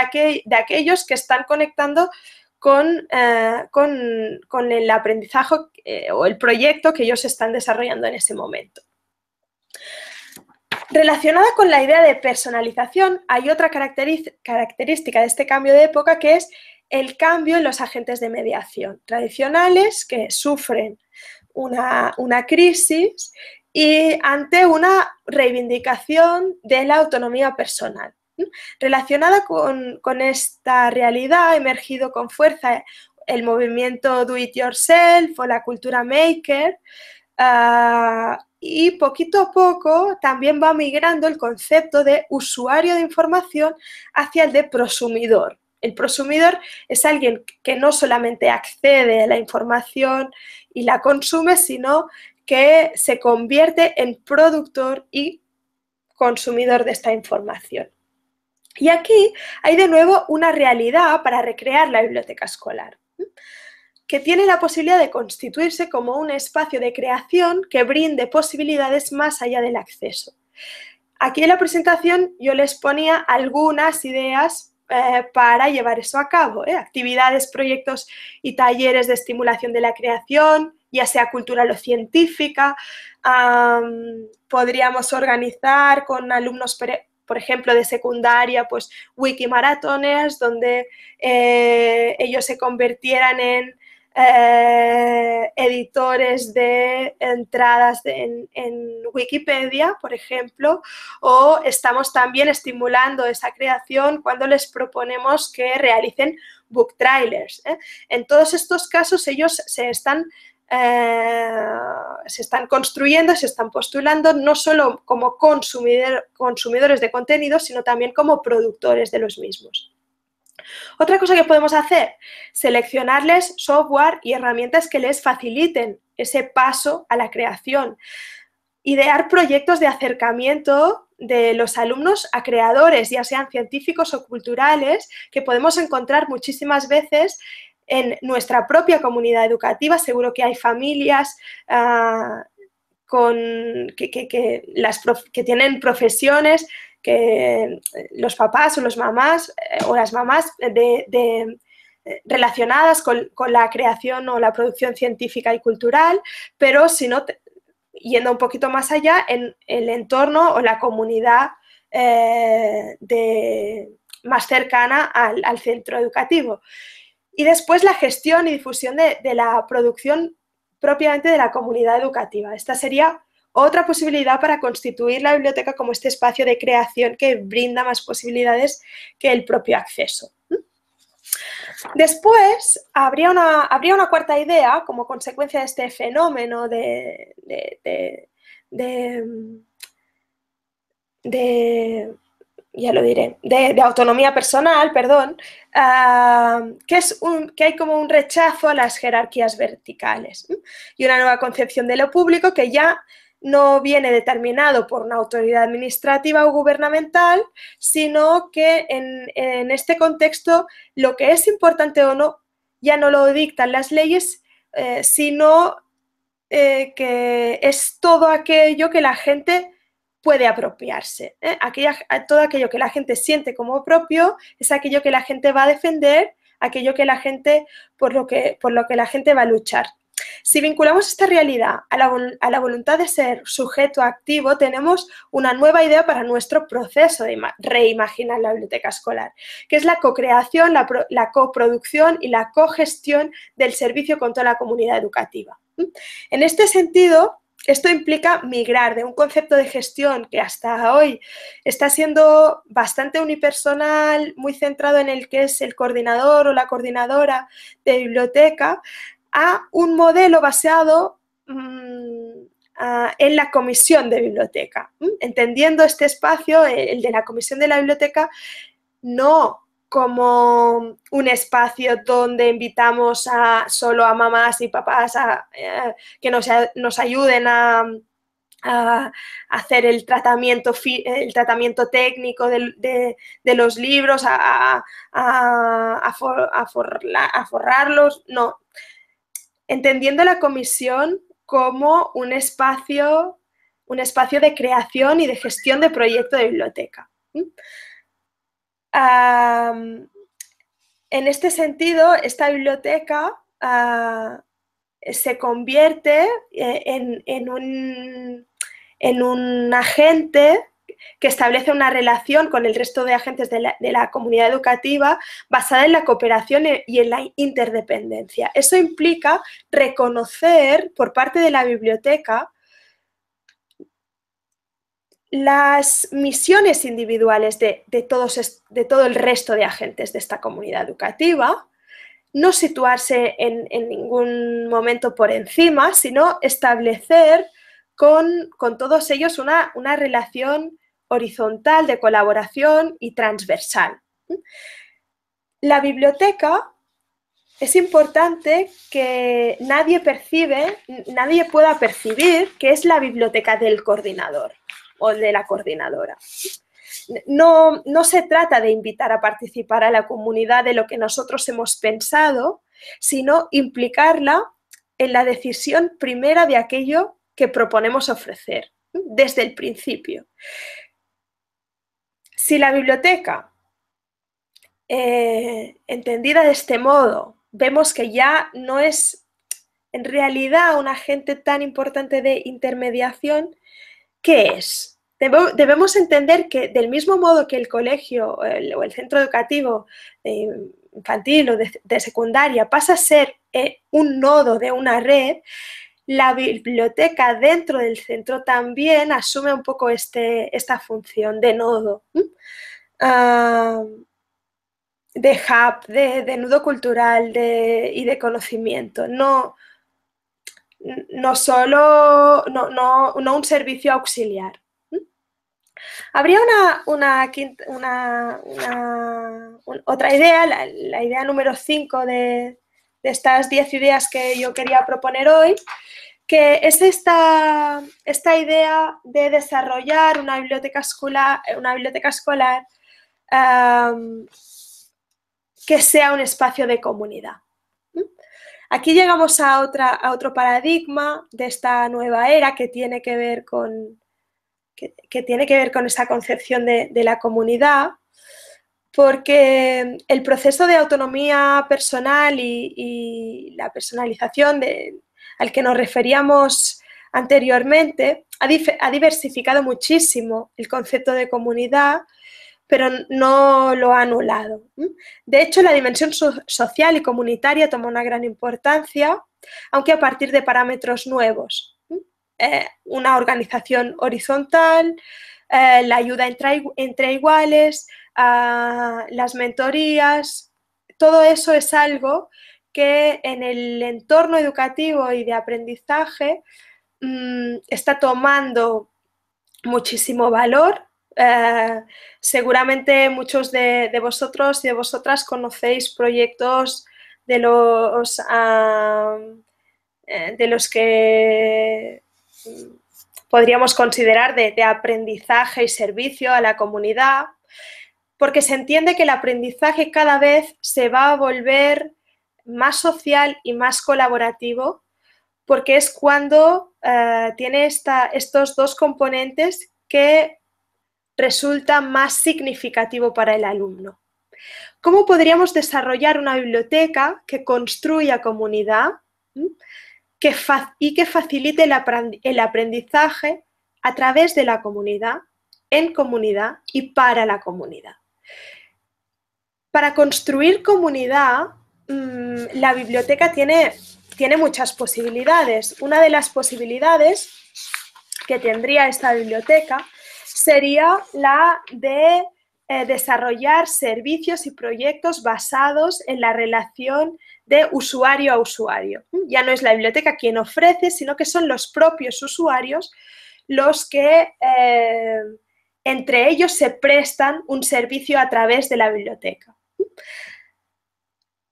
aquellos que están conectando con, eh, el aprendizaje eh, o el proyecto que ellos están desarrollando en ese momento. Relacionada con la idea de personalización, hay otra característica de este cambio de época que es el cambio en los agentes de mediación tradicionales que sufren una, crisis y ante una reivindicación de la autonomía personal. Relacionada con, esta realidad ha emergido con fuerza el movimiento Do It Yourself o la cultura maker, ah, y poquito a poco también va migrando el concepto de usuario de información hacia el de prosumidor. El prosumidor es alguien que no solamente accede a la información y la consume, sino que se convierte en productor y consumidor de esta información. Y aquí hay de nuevo una realidad para recrear la biblioteca escolar que tiene la posibilidad de constituirse como un espacio de creación que brinde posibilidades más allá del acceso. Aquí en la presentación yo les ponía algunas ideas eh, para llevar eso a cabo, ¿eh? actividades, proyectos y talleres de estimulación de la creación, ya sea cultural o científica. podríamos organizar con alumnos por ejemplo, de secundaria, pues wiki maratones, donde eh, ellos se convirtieran en eh, editores de entradas en, Wikipedia, por ejemplo, o estamos también estimulando esa creación cuando les proponemos que realicen book trailers. ¿eh? En todos estos casos ellos se están eh, se están construyendo, se están postulando, no solo como consumidores de contenidos, sino también como productores de los mismos. Otra cosa que podemos hacer, seleccionarles software y herramientas que les faciliten ese paso a la creación. Idear proyectos de acercamiento de los alumnos a creadores, ya sean científicos o culturales, que podemos encontrar muchísimas veces en nuestra propia comunidad educativa. Seguro que hay familias ah, que tienen profesiones que eh, los papás o los mamás eh, o las mamás de, eh, relacionadas con, la creación o la producción científica y cultural, pero si yendo un poquito más allá, en el entorno o la comunidad más cercana al, centro educativo. Y después la gestión y difusión de, de la producción propiamente de la comunidad educativa. Esta sería otra posibilidad para constituir la biblioteca como este espacio de creación que brinda más posibilidades que el propio acceso. Después, habría una, habría una cuarta idea como consecuencia de este fenómeno de, de, de, de ya lo diré, de, autonomía personal, perdón, ah, que, es un, que hay como un rechazo a las jerarquías verticales y una nueva concepción de lo público que ya no viene determinado por una autoridad administrativa o gubernamental, sino que en, este contexto lo que es importante o no ya no lo dictan las leyes, eh, sino eh, que es todo aquello que la gente puede apropiarse. ¿eh? Aquella, todo aquello que la gente siente como propio es aquello que la gente va a defender, aquello que la gente, por lo que, por lo que la gente va a luchar. Si vinculamos esta realidad a la, voluntad de ser sujeto activo, tenemos una nueva idea para nuestro proceso de reimaginar la biblioteca escolar, que es la cocreación, la, la coproducción y la cogestión del servicio con toda la comunidad educativa. En este sentido, esto implica migrar de un concepto de gestión que hasta hoy está siendo bastante unipersonal, muy centrado en el que es el coordinador o la coordinadora de biblioteca, a un modelo basado mm, en la comisión de biblioteca, entendiendo este espacio, el de la comisión de la biblioteca, no como un espacio donde invitamos a, solo a mamás y papás a, eh, que nos, ayuden a, hacer el tratamiento, el tratamiento técnico de, los libros, a, a, forrarlos. No, entendiendo la comisión como un espacio, un espacio de creación y de gestión de proyecto de biblioteca. en este sentido, esta biblioteca ah, se convierte eh, en un agente que establece una relación con el resto de agentes de la, comunidad educativa basada en la cooperación e, y en la interdependencia. Eso implica reconocer por parte de la biblioteca las misiones individuales de, todos, de todo el resto de agentes de esta comunidad educativa, no situarse en, ningún momento por encima, sino establecer con, todos ellos una, una relación horizontal de colaboración y transversal. La biblioteca es importante que nadie percibe, nadie pueda percibir que es la biblioteca del coordinador o de la coordinadora. No, no se trata de invitar a participar a la comunidad de lo que nosotros hemos pensado, sino implicarla en la decisión primera de aquello que proponemos ofrecer desde el principio. Si la biblioteca, eh, entendida de este modo, vemos que ya no es en realidad un agente tan importante de intermediación, ¿qué es? Debemos entender que del mismo modo que el colegio o el, centro educativo eh, infantil o de, secundaria pasa a ser eh, un nodo de una red, la biblioteca dentro del centro también asume un poco este, esta función de nodo, ah, de hub, de, nudo cultural y de conocimiento. No, no solo, un servicio auxiliar. Habría una, una, otra idea, la, idea número 5 de, de, estas 10 ideas que yo quería proponer hoy, que es esta, esta idea de desarrollar una biblioteca escolar, eh, una biblioteca escolar em, que sea un espacio de comunidad. Aquí llegamos a, otra, a otro paradigma de esta nueva era que tiene que ver con, que, tiene que ver con esa concepción de, la comunidad, porque el proceso de autonomía personal y la personalización de, al que nos referíamos anteriormente, ha, diversificado muchísimo el concepto de comunidad, pero no lo ha anulado. De hecho, la dimensión social y comunitaria toma una gran importancia, aunque a partir de parámetros nuevos. Eh, una organización horizontal, eh, la ayuda entre, iguales, ah, las mentorías, todo eso es algo que en el entorno educativo y de aprendizaje mm, está tomando muchísimo valor. Eh, seguramente muchos de, vosotros y de vosotras conocéis proyectos de los, eh, de los que mm, podríamos considerar de, de aprendizaje y servicio a la comunidad, porque se entiende que el aprendizaje cada vez se va a volver más social y más colaborativo, porque es cuando eh, tiene estos dos componentes que resulta más significativo para el alumno. ¿Cómo podríamos desarrollar una biblioteca que construya comunidad y que facilite el aprendizaje a través de la comunidad, en comunidad y para la comunidad? Para construir comunidad Mm, la biblioteca tiene, tiene muchas posibilidades. Una de las posibilidades que tendría esta biblioteca sería la de eh, desarrollar servicios y proyectos basados en la relación de usuario a usuario. Ya no es la biblioteca quien ofrece, sino que son los propios usuarios los que eh, entre ellos se prestan un servicio a través de la biblioteca.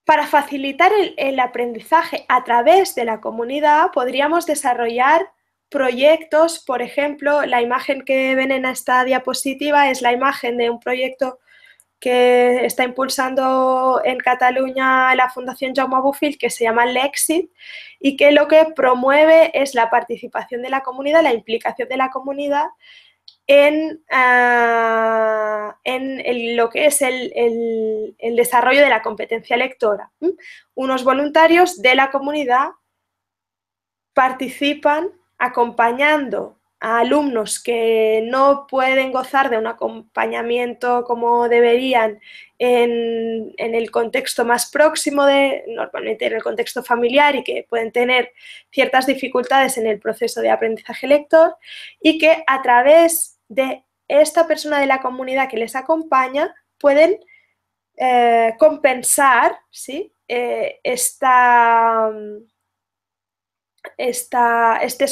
Para facilitar el, aprendizaje a través de la comunidad, podríamos desarrollar proyectos, por ejemplo, la imagen que ven en esta diapositiva es la imagen de un proyecto que está impulsando en Cataluña la Fundación Jaume Bofill, que se llama Lexit, y que lo que promueve es la participación de la comunidad, la implicación de la comunidad en, ah, lo que es el, desarrollo de la competencia lectora. Unos voluntarios de la comunidad participan acompañando a alumnos que no pueden gozar de un acompañamiento como deberían en, en el contexto más próximo, de, normalmente en el contexto familiar y que pueden tener ciertas dificultades en el proceso de aprendizaje lector y que a través de esta persona de la comunidad que les acompaña pueden eh, compensar ¿sí? Eh, este, este,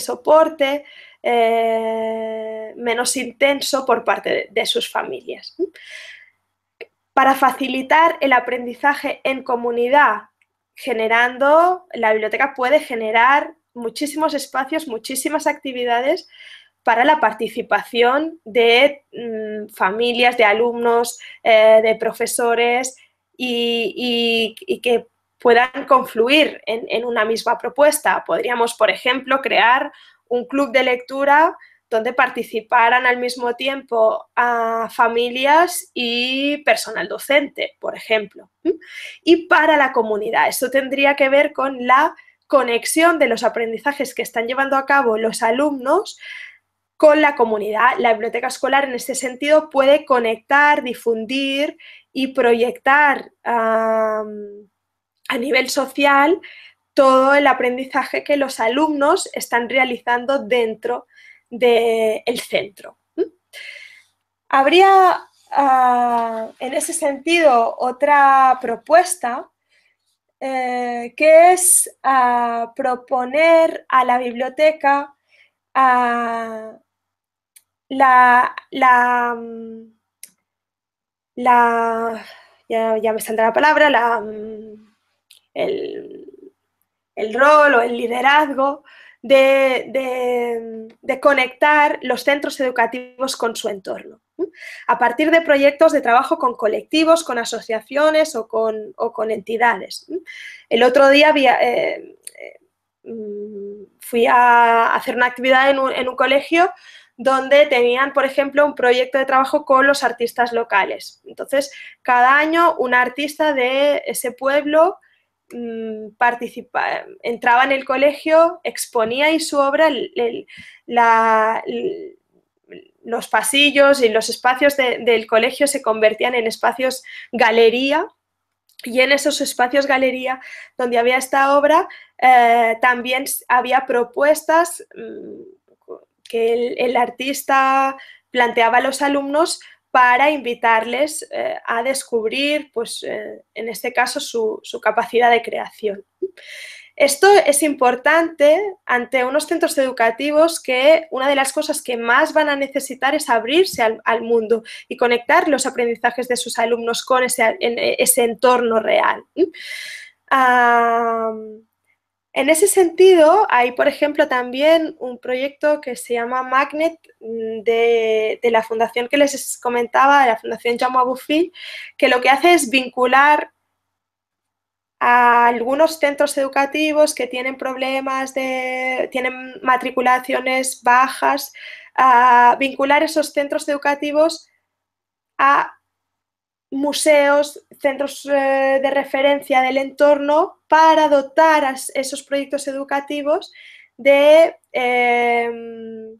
soporte eh, menos intenso por parte de, de sus familias. Para facilitar el aprendizaje en comunidad, generando, la biblioteca puede generar muchísimos espacios, muchísimas actividades para la participación de mm, familias, de alumnos, eh, de profesores y, que puedan confluir en, una misma propuesta. Podríamos, por ejemplo, crear un club de lectura donde participaran al mismo tiempo ah, familias y personal docente, por ejemplo. Y para la comunidad, esto tendría que ver con la conexión de los aprendizajes que están llevando a cabo los alumnos con la comunidad. La biblioteca escolar en este sentido puede conectar, difundir y proyectar a nivel social todo el aprendizaje que los alumnos están realizando dentro del centro. Habría ah, en ese sentido otra propuesta eh, que es ah, proponer a la biblioteca ah, la, la, mm, ya, me saldrá la palabra, la, mm, el, rol o el liderazgo de, conectar los centros educativos con su entorno. A partir de proyectos de trabajo con colectivos, con asociaciones o con, entidades. El otro día eh, eh, mm, fui a hacer una actividad en un, en un colegio donde tenían, por ejemplo, un proyecto de trabajo con los artistas locales. Entonces, cada año un artista de ese pueblo mm, entraba en el colegio, exponía y su obra, los pasillos y los espacios del colegio se convertían en espacios galería y en esos espacios galería donde había esta obra eh, también había propuestas mm, que el, artista planteaba a los alumnos para invitarles eh, a descubrir, pues eh, en este caso, su, capacidad de creación. Esto es importante ante unos centros educativos que una de las cosas que más van a necesitar es abrirse al, mundo y conectar los aprendizajes de sus alumnos con ese, entorno real. Ah, en ese sentido, hay, por ejemplo, también un proyecto que se llama Magnet mm, de, la fundación que les comentaba, de la fundación Jaume que lo que hace es vincular a algunos centros educativos que tienen problemas de, tienen matriculaciones bajas, a vincular esos centros educativos a museos, centros eh, de referencia del entorno para dotar a esos proyectos educativos de, em,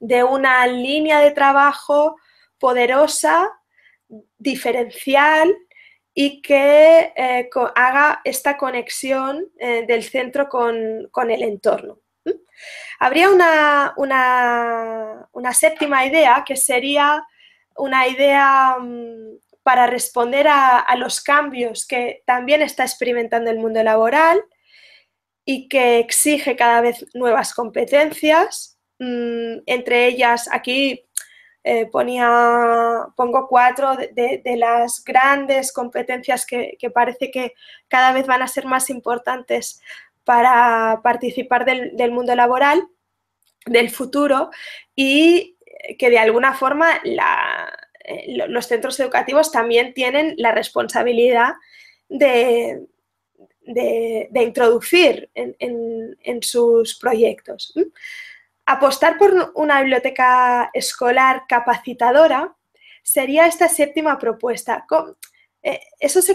de una línea de trabajo poderosa, diferencial y que eh, haga esta conexión eh, del centro con, el entorno. Habría una, séptima idea que sería una idea mm, para responder a, los cambios que también está experimentando el mundo laboral y que exige cada vez nuevas competencias. Mm, entre ellas, aquí eh, pongo cuatro de, las grandes competencias que, parece que cada vez van a ser más importantes para participar del, del mundo laboral, del futuro, y que de alguna forma la, eh, los centros educativos también tienen la responsabilidad de, introducir en, sus proyectos. Apostar por una biblioteca escolar capacitadora sería esta séptima propuesta. Eh, eso se,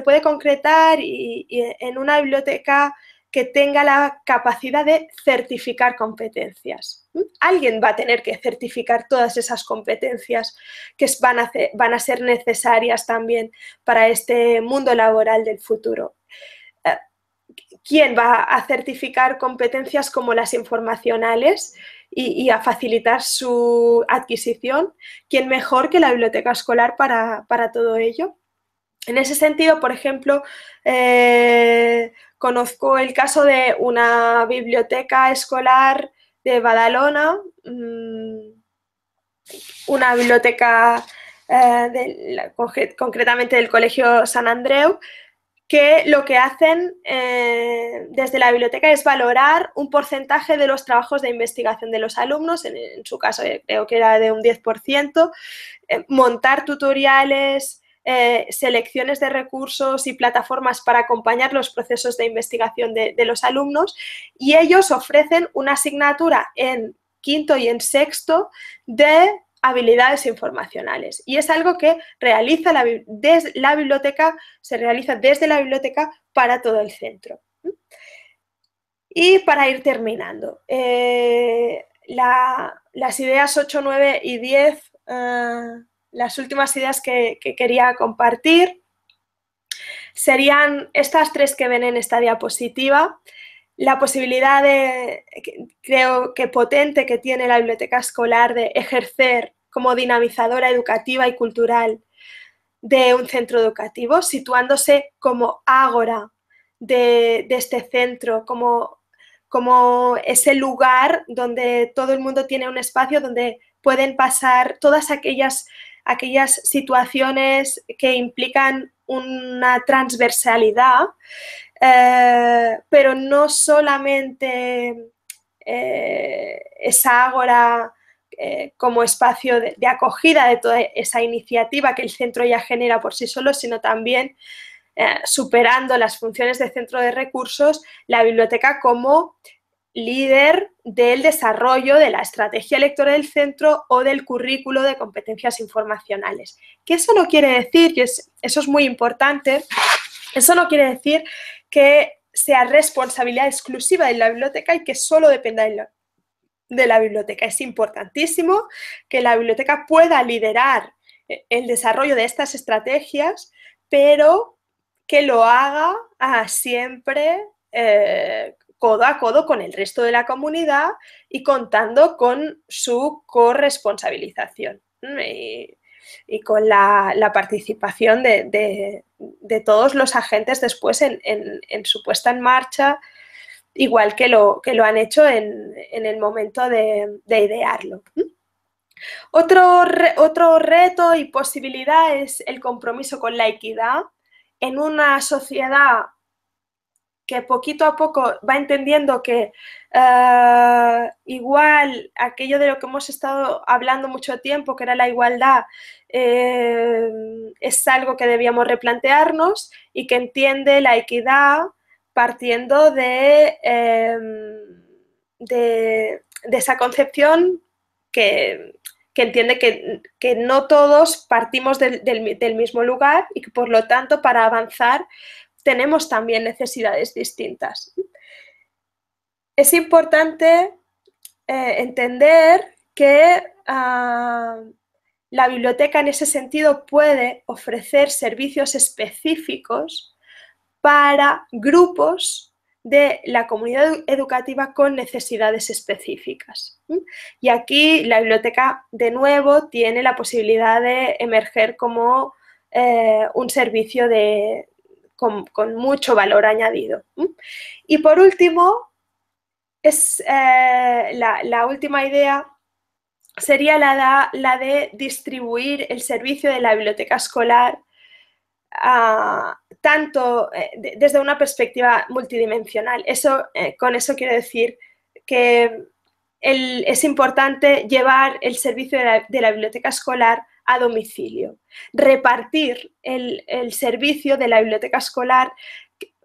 puede concretar y en una biblioteca que tenga la capacidad de certificar competencias. Alguien va a tener que certificar todas esas competencias que van a, ser, necesarias también para este mundo laboral del futuro. Eh, ¿Quién va a certificar competencias como las informacionales y, a facilitar su adquisición? ¿Quién mejor que la biblioteca escolar para, todo ello? En ese sentido, por ejemplo, eh, Conozco el caso de una biblioteca escolar de Badalona, mm, una biblioteca eh, concretamente del Colegio San Andreu, que lo que hacen eh, desde la biblioteca es valorar un porcentaje de los trabajos de investigación de los alumnos, en, su caso eh, creo que era de un 10%, montar tutoriales, eh, selecciones de recursos y plataformas para acompañar los procesos de investigación de, los alumnos y ellos ofrecen una asignatura en quinto y en sexto de habilidades informacionales. Y es algo que realiza la, biblioteca, se realiza desde la biblioteca para todo el centro. Y para ir terminando, eh, las ideas 8, 9 y 10 las últimas ideas que, quería compartir serían estas tres que ven en esta diapositiva. La posibilidad de, creo que potente que tiene la biblioteca escolar de ejercer como dinamizadora educativa y cultural de un centro educativo, situándose como ágora de, este centro, como, como ese lugar donde todo el mundo tiene un espacio donde pueden pasar todas aquellas aquellas situaciones que implican una transversalidad, eh, pero no solamente eh, esa ágora eh, como espacio de, de, acogida de toda esa iniciativa que el centro ya genera por sí solo, sino también superando las funciones de centro de recursos, la biblioteca como líder del desarrollo de la estrategia lectora del centro o del currículo de competencias informacionales. Que eso no quiere decir, y eso es muy importante, eso no quiere decir que sea responsabilidad exclusiva de la biblioteca y que solo dependa de la, biblioteca. Es importantísimo que la biblioteca pueda liderar eh, el desarrollo de estas estrategias, pero que lo haga ah, siempre eh, codo a codo con el resto de la comunidad y contando con su corresponsabilización y, con la, participación de, todos los agentes después en, su puesta en marcha, igual que lo, que lo han hecho en, el momento de, idearlo. Otro, otro reto y posibilidad es el compromiso con la equidad. En una sociedad que poquito a poco va entendiendo que ah, igual aquello de lo que hemos estado hablando mucho tiempo, que era la igualdad, eh, es algo que debíamos replantearnos y que entiende la equidad partiendo de, em, de, esa concepción que, entiende que, no todos partimos del mismo lugar y que por lo tanto para avanzar tenemos también necesidades distintas. Es importante eh, entender que ah, la biblioteca en ese sentido puede ofrecer servicios específicos para grupos de la comunidad educativa con necesidades específicas. Y aquí la biblioteca, de nuevo, tiene la posibilidad de emerger como eh, un servicio de, con, mucho valor añadido. Y por último, es eh, la, última idea sería la, de, la de distribuir el servicio de la biblioteca escolar ah, tanto eh, desde una perspectiva multidimensional. Eso, eh, con eso quiero decir que es importante llevar el servicio de la biblioteca escolar a domicilio, repartir el, servicio de la biblioteca escolar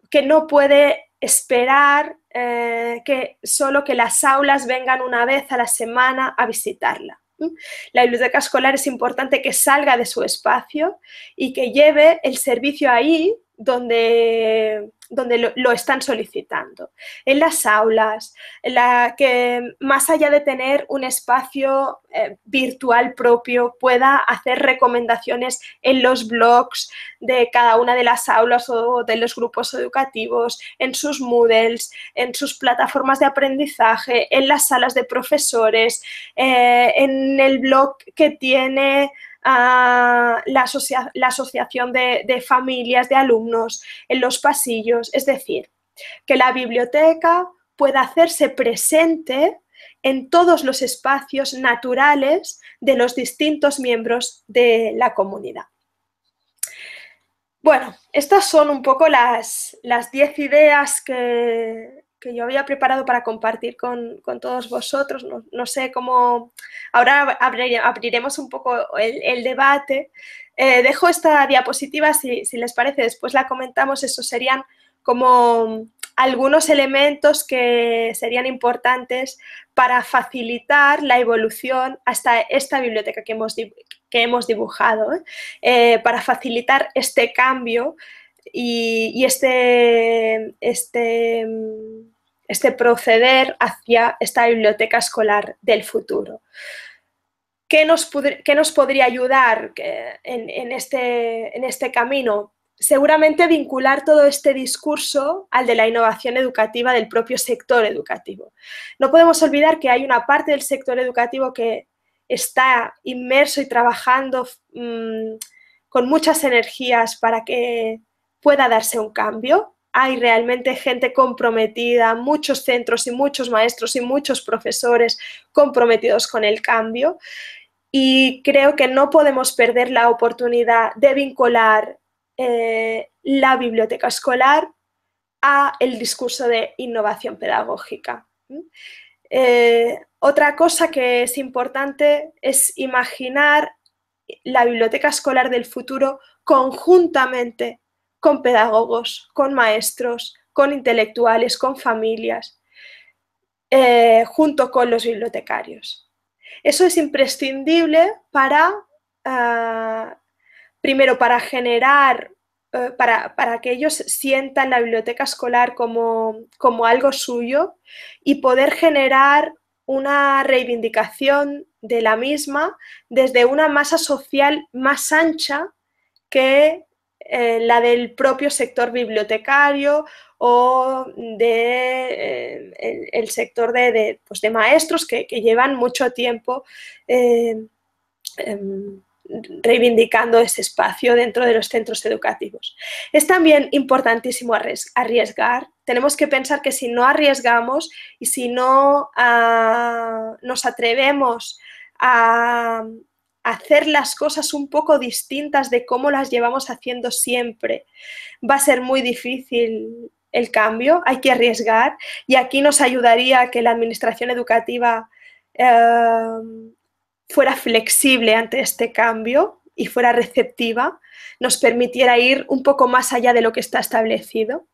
que no puede esperar eh, que solo que las aulas vengan una vez a la semana a visitarla. La biblioteca escolar es importante que salga de su espacio y que lleve el servicio ahí donde donde lo, están solicitando. En las aulas, la que más allá de tener un espacio eh, virtual propio, pueda hacer recomendaciones en los blogs de cada una de las aulas o de los grupos educativos, en sus Moodles, en sus plataformas de aprendizaje, en las salas de profesores, eh, en el blog que tiene la, asociación de, familias, de alumnos, en los pasillos, es decir, que la biblioteca pueda hacerse presente en todos los espacios naturales de los distintos miembros de la comunidad. Bueno, estas son un poco las 10 ideas que, que yo había preparado para compartir con, todos vosotros. No, sé cómo... Ahora abriremos un poco el, debate. Eh, dejo esta diapositiva, si, les parece, después la comentamos. Esos serían como algunos elementos que serían importantes para facilitar la evolución hasta esta biblioteca que hemos, que hemos dibujado, ¿eh? Eh, para facilitar este cambio y, este, este, mm, este proceder hacia esta biblioteca escolar del futuro. ¿Qué nos, nos podría ayudar eh, en, este, en este camino? seguramente vincular todo este discurso al de la innovación educativa del propio sector educativo. No podemos olvidar que hay una parte del sector educativo que está inmerso y trabajando mm, con muchas energías para que pueda darse un cambio. Hay realmente gente comprometida, muchos centros y muchos maestros y muchos profesores comprometidos con el cambio. Y creo que no podemos perder la oportunidad de vincular eh, la biblioteca escolar a el discurso de innovación pedagógica. Eh, otra cosa que es importante es imaginar la biblioteca escolar del futuro conjuntamente con pedagogos, con maestros, con intelectuales, con familias, eh, junto con los bibliotecarios. Eso es imprescindible para, ah, primero, para generar, eh, para, que ellos sientan la biblioteca escolar como, como algo suyo y poder generar una reivindicación de la misma desde una masa social más ancha que eh, la del propio sector bibliotecario o de, eh, el, sector de, pues, maestros que, llevan mucho tiempo eh, em, reivindicando ese espacio dentro de los centros educativos. Es también importantísimo arriesgar. Tenemos que pensar que si no arriesgamos y si no ah, nos atrevemos a, hacer las cosas un poco distintas de cómo las llevamos haciendo siempre. Va a ser muy difícil el cambio, hay que arriesgar y aquí nos ayudaría que la administración educativa em, fuera flexible ante este cambio y fuera receptiva, nos permitiera ir un poco más allá de lo que está establecido.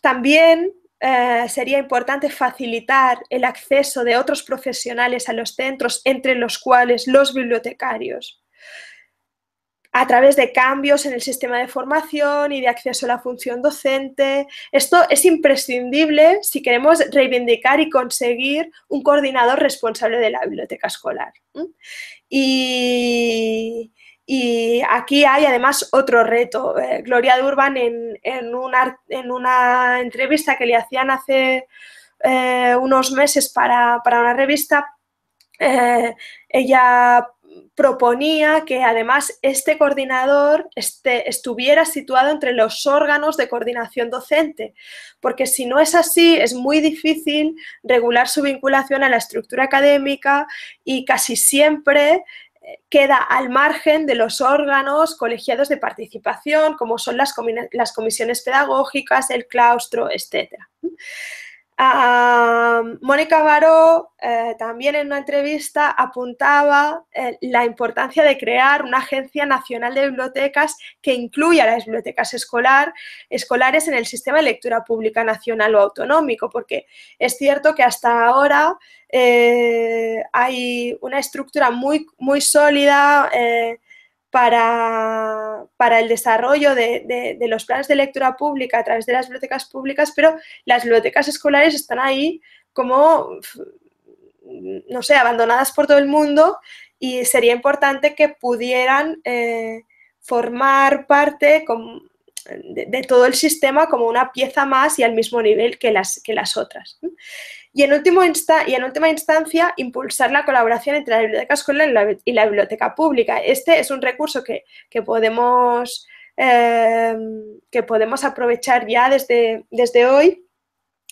También eh, sería importante facilitar el acceso de otros profesionales a los centros, entre los cuales los bibliotecarios, a través de cambios en el sistema de formación y de acceso a la función docente. Esto es imprescindible si queremos reivindicar y conseguir un coordinador responsable de la biblioteca escolar. Y, y aquí hay además otro reto. Eh, Gloria Durban en, en, una, en, una, entrevista que le hacían hace eh, unos meses para, una revista, eh, ella proponía que además este coordinador este, estuviera situado entre los órganos de coordinación docente, porque si no es así es muy difícil regular su vinculación a la estructura académica y casi siempre queda al margen de los órganos colegiados de participación, como son las, comisiones pedagógicas, el claustro, etc. Ah, Mónica Baró eh, también en una entrevista apuntaba eh, la importancia de crear una agencia nacional de bibliotecas que incluya las bibliotecas escolares en el sistema de lectura pública nacional o autonómico, porque es cierto que hasta ahora eh, hay una estructura muy, muy sólida para, el desarrollo de, los planes de lectura pública a través de las bibliotecas públicas, pero las bibliotecas escolares están ahí como, no sé, abandonadas por todo el mundo y sería importante que pudieran eh, formar parte de, todo el sistema como una pieza más y al mismo nivel que las, que las otras y en, y en última instancia impulsar la colaboración entre la biblioteca escolar y la, biblioteca pública. Este es un recurso que, podemos, em, que podemos aprovechar ya desde, desde hoy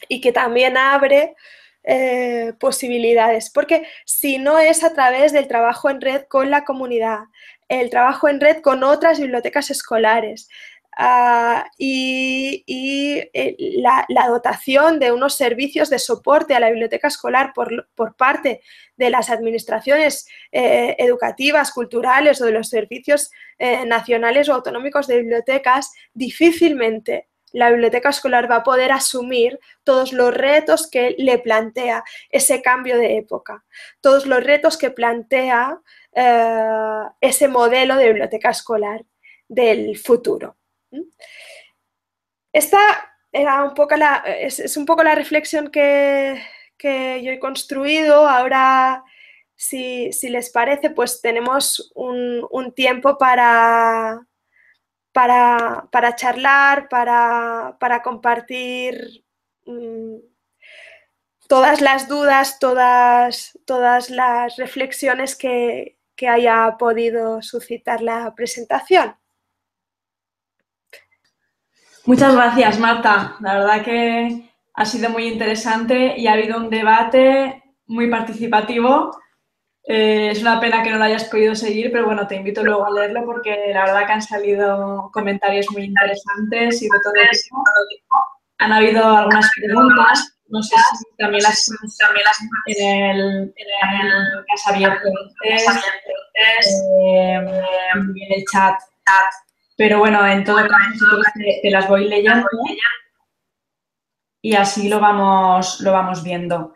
y que también abre eh, posibilidades, porque si no es a través del trabajo en red con la comunidad, el trabajo en red con otras bibliotecas escolares, Ah, y, eh, la, dotación de unos servicios de soporte a la biblioteca escolar por, parte de las administraciones eh, educativas, culturales o de los servicios eh, nacionales o autonómicos de bibliotecas, difícilmente la biblioteca escolar va a poder asumir todos los retos que le plantea ese cambio de época, todos los retos que plantea ese modelo de biblioteca escolar del futuro. Esta es, un poco la reflexión que, yo he construido. Ahora, si, les parece, pues tenemos un, tiempo para, charlar, para, compartir mm, todas las dudas, todas, las reflexiones que haya podido suscitar la presentación. Muchas gracias, Marta. La verdad que ha sido muy interesante y ha habido un debate muy participativo. Eh, es una pena que no lo hayas podido seguir, pero bueno, te invito luego a leerlo porque la verdad que han salido comentarios muy interesantes y de todo eso. Han habido algunas preguntas, no sé si también las también las en el, en eh, en el chat. Pero bueno, en todo caso, te, las voy leyendo y así lo vamos, lo vamos viendo.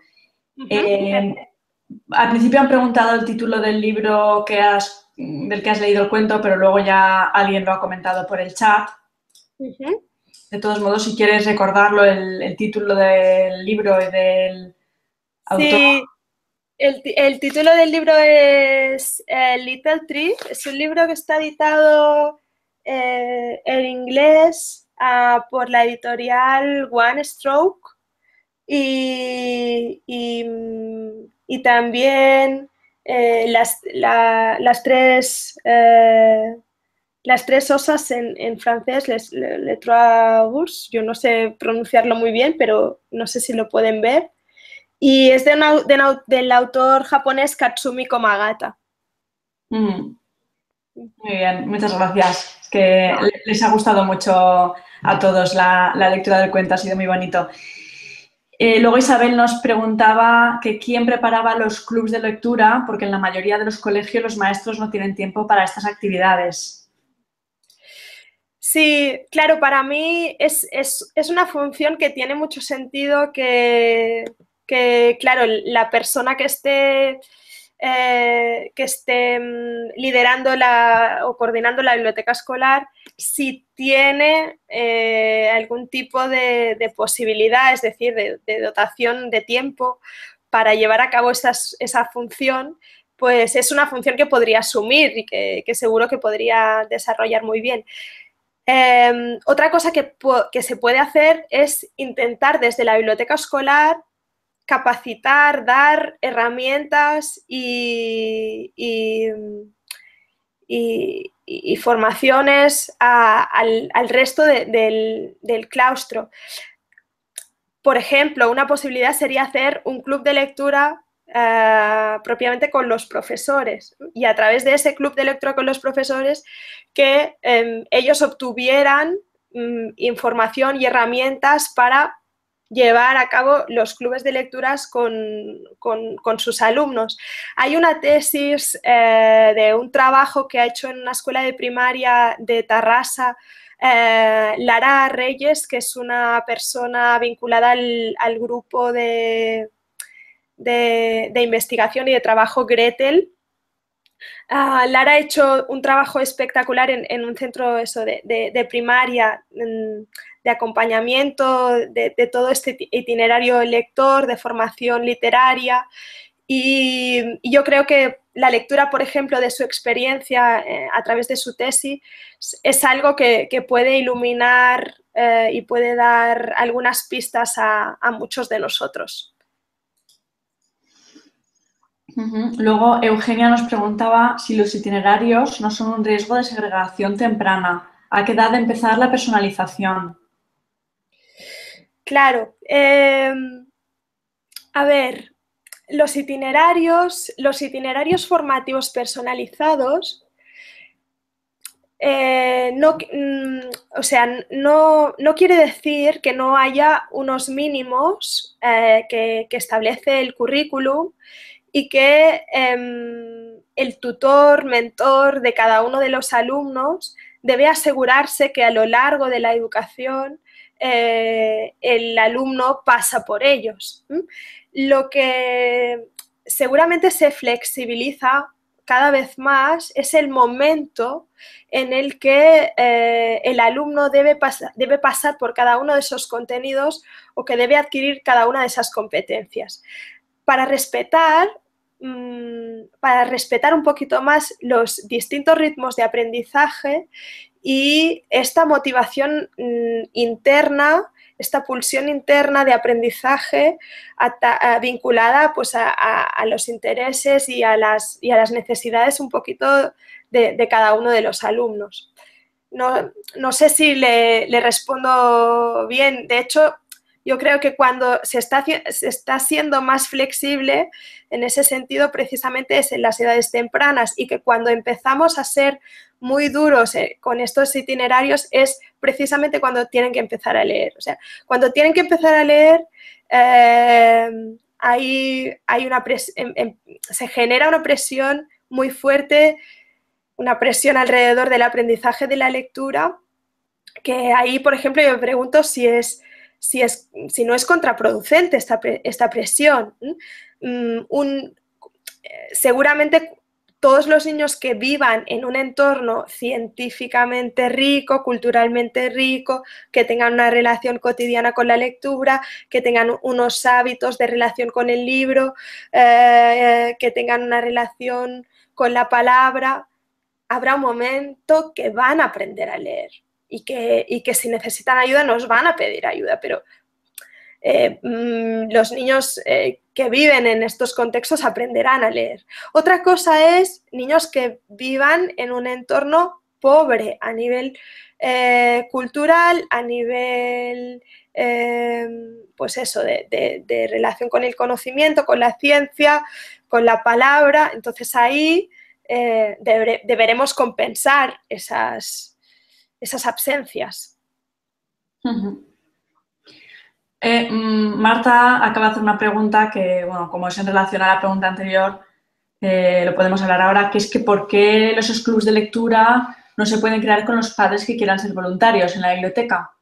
Eh, al principio han preguntado el título del libro que has, del que has leído el cuento, pero luego ya alguien lo ha comentado por el chat. De todos modos, si quieres recordarlo, el, título del libro y del autor. Sí, el, título del libro es eh, Little Tree. Es un libro que está editado eh, en inglés ah, por la editorial One Stroke y, y, también eh, las, tres, eh, las tres osas en, francés, les, les, yo no sé pronunciarlo muy bien, pero no sé si lo pueden ver. Y es de del autor japonés Katsumi Komagata. Mm. Muy bien, muchas gracias que les ha gustado mucho a todos la, lectura del cuento, ha sido muy bonito. Eh, luego Isabel nos preguntaba que quién preparaba los clubs de lectura, porque en la mayoría de los colegios los maestros no tienen tiempo para estas actividades. Sí, claro, para mí es, una función que tiene mucho sentido que, que, claro, la persona que esté eh, que esté mm, liderando la, o coordinando la biblioteca escolar, si tiene eh, algún tipo de, posibilidad, es decir, de, dotación de tiempo para llevar a cabo esa función, pues es una función que podría asumir y que, seguro que podría desarrollar muy bien. Em, otra cosa que, se puede hacer es intentar desde la biblioteca escolar capacitar, dar herramientas y, formaciones al, resto del, claustro. Por ejemplo, una posibilidad sería hacer un club de lectura eh, propiamente con los profesores y a través de ese club de lectura con los profesores que em, ellos obtuvieran mm, información y herramientas para llevar a cabo los clubes de lecturas con, sus alumnos. Hay una tesis eh, de un trabajo que ha hecho en una escuela de primaria de Tarrasa, eh, Lara Reyes, que es una persona vinculada al, grupo de, de, investigación y de trabajo Gretel. Ah, Lara ha hecho un trabajo espectacular en, un centro eso de, de primaria de acompañamiento de, todo este itinerario lector, de formación literaria. Y, yo creo que la lectura, por ejemplo, de su experiencia eh, a través de su tesis es algo que, puede iluminar eh, y puede dar algunas pistas a, muchos de nosotros. Luego, Eugenia nos preguntaba si los itinerarios no son un riesgo de segregación temprana. ¿A qué edad empezar la personalización? Claro. Eh, a ver, los itinerarios, los itinerarios formativos personalizados eh, no, mm, o sea, no, quiere decir que no haya unos mínimos eh, que, establece el currículum y que em, el tutor, mentor de cada uno de los alumnos debe asegurarse que a lo largo de la educación eh, el alumno pasa por ellos. Lo que seguramente se flexibiliza cada vez más es el momento en el que eh, el alumno debe, debe, pasar por cada uno de esos contenidos o que debe adquirir cada una de esas competencias. Para respetar, mm, para respetar un poquito más los distintos ritmos de aprendizaje y esta motivación mm, interna, esta pulsión interna de aprendizaje eh, vinculada pues, a, los intereses y a, las, a, las, necesidades un poquito de, cada uno de los alumnos. No, sé si le, respondo bien. De hecho, yo creo que cuando se está, se está siendo más flexible en ese sentido, precisamente es en las edades tempranas y que cuando empezamos a ser muy duros con estos itinerarios es precisamente cuando tienen que empezar a leer. O sea, cuando tienen que empezar a leer, eh, hay, una em, em, se genera una presión muy fuerte, una presión alrededor del aprendizaje de la lectura, que ahí, por ejemplo, yo me pregunto si es... Si, es, si no es contraproducente esta, presión. Mm, un, seguramente todos los niños que vivan en un entorno científicamente rico, culturalmente rico, que tengan una relación cotidiana con la lectura, que tengan unos hábitos de relación con el libro, eh, que tengan una relación con la palabra, habrá un momento que van a aprender a leer y que, y que si necesitan ayuda nos van a pedir ayuda, pero eh, mm, los niños eh, que viven en estos contextos aprenderán a leer. Otra cosa es niños que vivan en un entorno pobre a nivel eh, cultural, a nivel, em, pues eso, de, relación con el conocimiento, con la ciencia, con la palabra. Entonces ahí deberemos compensar esas, esas absencias. Eh, mm, Marta acaba de hacer una pregunta que, bueno, como es en relación a la pregunta anterior, eh, lo podemos hablar ahora, que es que por qué los clubs de lectura no se pueden crear con los padres que quieran ser voluntarios en la biblioteca.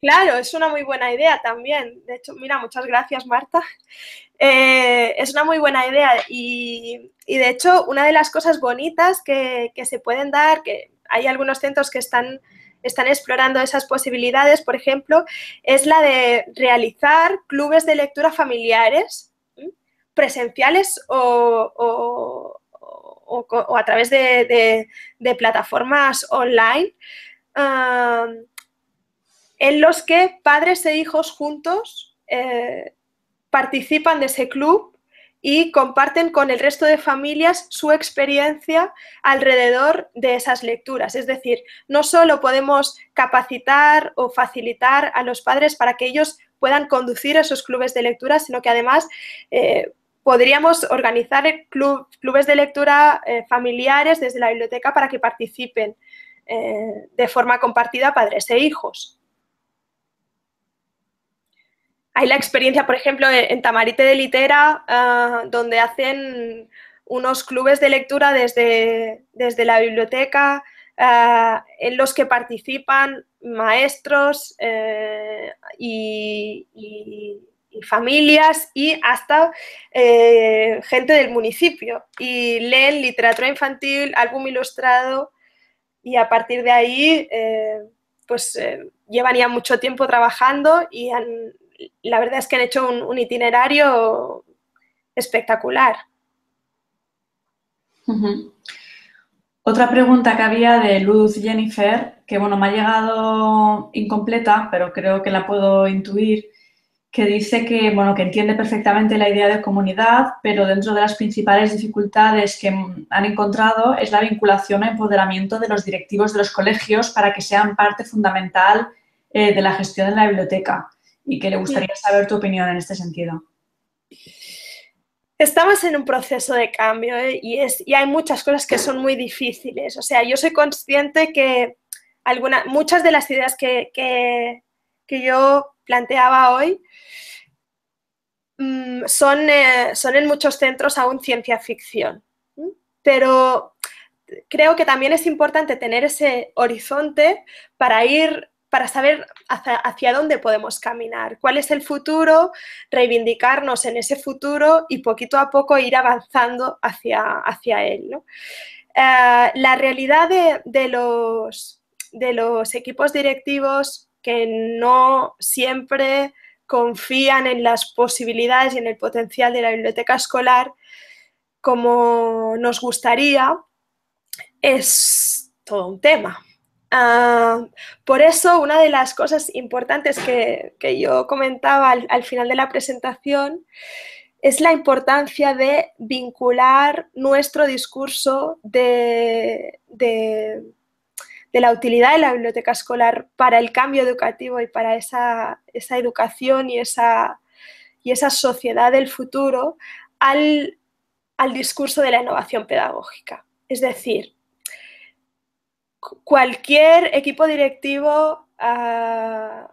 Claro, es una muy buena idea también. De hecho, mira, muchas gracias Marta. Eh, es una muy buena idea y, de hecho una de las cosas bonitas que, que se pueden dar, que hay algunos centros que están están explorando esas posibilidades, por ejemplo, es la de realizar clubes de lectura familiares, presenciales o, a través de, plataformas online, en los que padres e hijos juntos eh, participan de ese club y comparten con el resto de familias su experiencia alrededor de esas lecturas. Es decir, no solo podemos capacitar o facilitar a los padres para que ellos puedan conducir esos clubes de lectura, sino que además eh, podríamos organizar clubes de lectura eh, familiares desde la biblioteca para que participen eh, de forma compartida padres e hijos. Hay la experiencia, por ejemplo, en Tamarite de Litera, ah, donde hacen unos clubes de lectura desde, desde la biblioteca, ah, en los que participan maestros eh, y, familias y hasta eh, gente del municipio. Y leen literatura infantil, álbum ilustrado y a partir de ahí... Eh, pues llevan ya mucho tiempo trabajando y han, la verdad es que han hecho un, itinerario espectacular. Otra pregunta que había de Luz Jennifer, que bueno, me ha llegado incompleta, pero creo que la puedo intuir, que dice que, que entiende perfectamente la idea de comunidad, pero dentro de las principales dificultades que han encontrado es la vinculación o empoderamiento de los directivos de los colegios para que sean parte fundamental eh, de la gestión de la biblioteca y que le gustaría saber tu opinión en este sentido. Estamos en un proceso de cambio ¿eh? y, es, hay muchas cosas que son muy difíciles. O sea, yo soy consciente que muchas de las ideas que, yo planteaba hoy mm, son, eh, son en muchos centros aún ciencia ficción. Pero creo que también es importante tener ese horizonte para ir para saber hacia, dónde podemos caminar, cuál es el futuro, reivindicarnos en ese futuro y poquito a poco ir avanzando hacia, hacia él. Eh, la realidad de los equipos directivos que no siempre confían en las posibilidades y en el potencial de la biblioteca escolar como nos gustaría, es todo un tema. Ah, por eso, una de las cosas importantes que, yo comentaba al, final de la presentación es la importancia de vincular nuestro discurso de, la utilidad de la biblioteca escolar para el cambio educativo y para esa, educación y esa, y esa sociedad del futuro al, al discurso de la innovación pedagógica. Es decir, cualquier equipo directivo ah,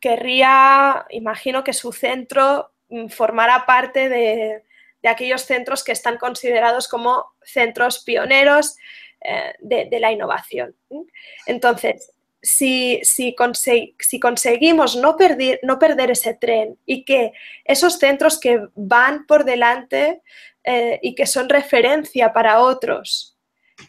querría, imagino que su centro mm, formara parte de, aquellos centros que están considerados como centros pioneros eh, de, la innovación. Entonces, si, conseguimos no perder, no perder, ese tren y que esos centros que van por delante eh, y que son referencia para otros,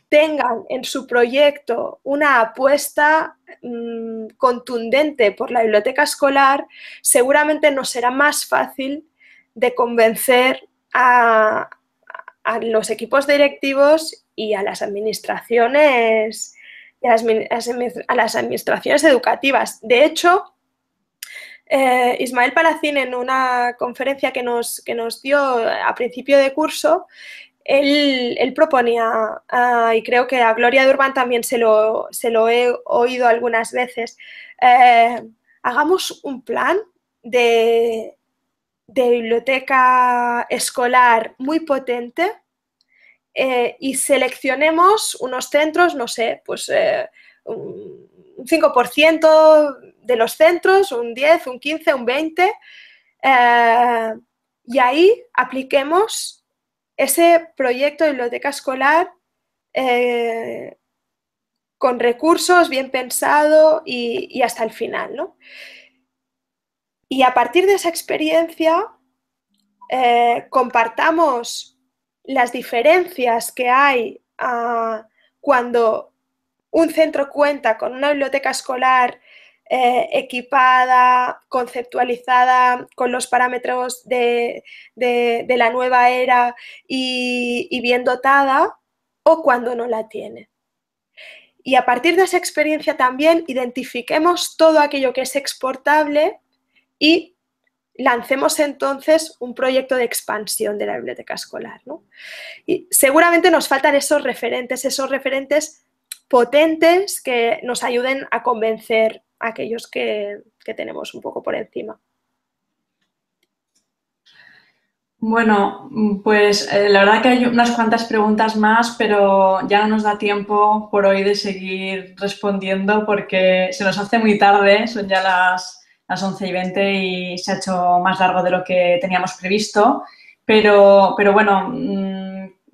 tengan en su proyecto una apuesta mm, contundente por la biblioteca escolar, seguramente nos será más fácil de convencer a, los equipos directivos y a las administraciones administraciones educativas. De hecho, eh, Ismael Palacín en una conferencia que nos, que nos dio a principio de curso él, proponía, ah, y creo que a Gloria Durban también se lo, he oído algunas veces, eh, hagamos un plan de, biblioteca escolar muy potente eh, y seleccionemos unos centros, no sé, pues eh, un 5% de los centros, un 10, un 15, un 20, y ahí apliquemos ese proyecto de biblioteca escolar eh, con recursos, bien pensado y, hasta el final. Y a partir de esa experiencia, eh, compartamos las diferencias que hay ah, cuando un centro cuenta con una biblioteca escolar eh, equipada, conceptualizada con los parámetros de, la nueva era y, bien dotada, o cuando no la tiene. Y a partir de esa experiencia también identifiquemos todo aquello que es exportable y lancemos entonces un proyecto de expansión de la biblioteca escolar. Y seguramente nos faltan esos referentes, esos referentes potentes que nos ayuden a convencer aquellos que, tenemos un poco por encima. Bueno, pues eh, la verdad que hay unas cuantas preguntas más, pero ya no nos da tiempo por hoy de seguir respondiendo porque se nos hace muy tarde, son ya las, las 11 y 20 y se ha hecho más largo de lo que teníamos previsto. Pero, pero bueno, mm,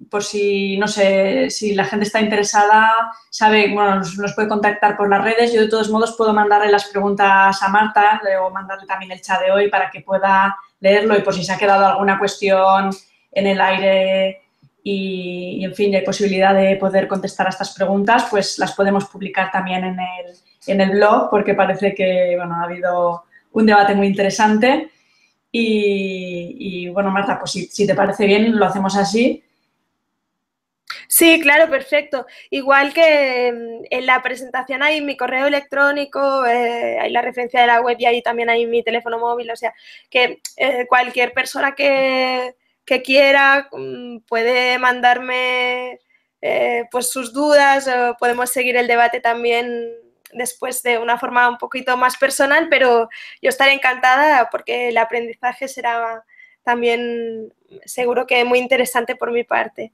por si, no sé, si la gente está interesada, sabe, bueno, nos, puede contactar por las redes. Yo de todos modos puedo mandarle las preguntas a Marta o mandarle también el chat de hoy para que pueda leerlo y por si se ha quedado alguna cuestión en el aire y, en fin, hay posibilidad de poder contestar a estas preguntas, pues las podemos publicar también en el, en el blog porque parece que, bueno, ha habido un debate muy interesante. Y, bueno, Marta, pues si te parece bien, lo hacemos así. Sí, claro, perfecto. Igual que mm, en la presentación hay mi correo electrónico, eh, hay la referencia de la web y ahí también hay mi teléfono móvil, o sea, que eh, cualquier persona que, quiera mm, puede mandarme eh, pues sus dudas, o podemos seguir el debate también después de una forma un poquito más personal, pero yo estaré encantada porque el aprendizaje será también seguro que muy interesante por mi parte.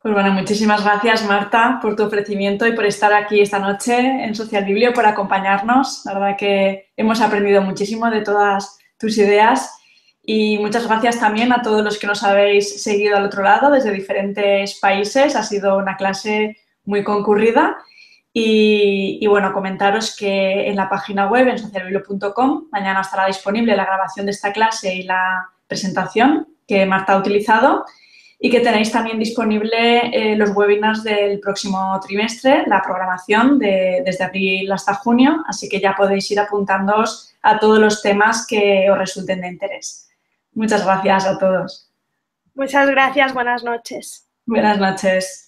Pues bueno, muchísimas gracias Marta por tu ofrecimiento y por estar aquí esta noche en Social Biblio, por acompañarnos. La verdad que hemos aprendido muchísimo de todas tus ideas y muchas gracias también a todos los que nos habéis seguido al otro lado desde diferentes países. Ha sido una clase muy concurrida. Y, bueno, comentaros que en la página web, en socialbiblio.com mañana estará disponible la grabación de esta clase y la presentación que Marta ha utilizado y que tenéis también disponible eh, los webinars del próximo trimestre, la programación de, desde abril hasta junio, así que ya podéis ir apuntándoos a todos los temas que os resulten de interés. Muchas gracias a todos. Muchas gracias, buenas noches. Buenas noches.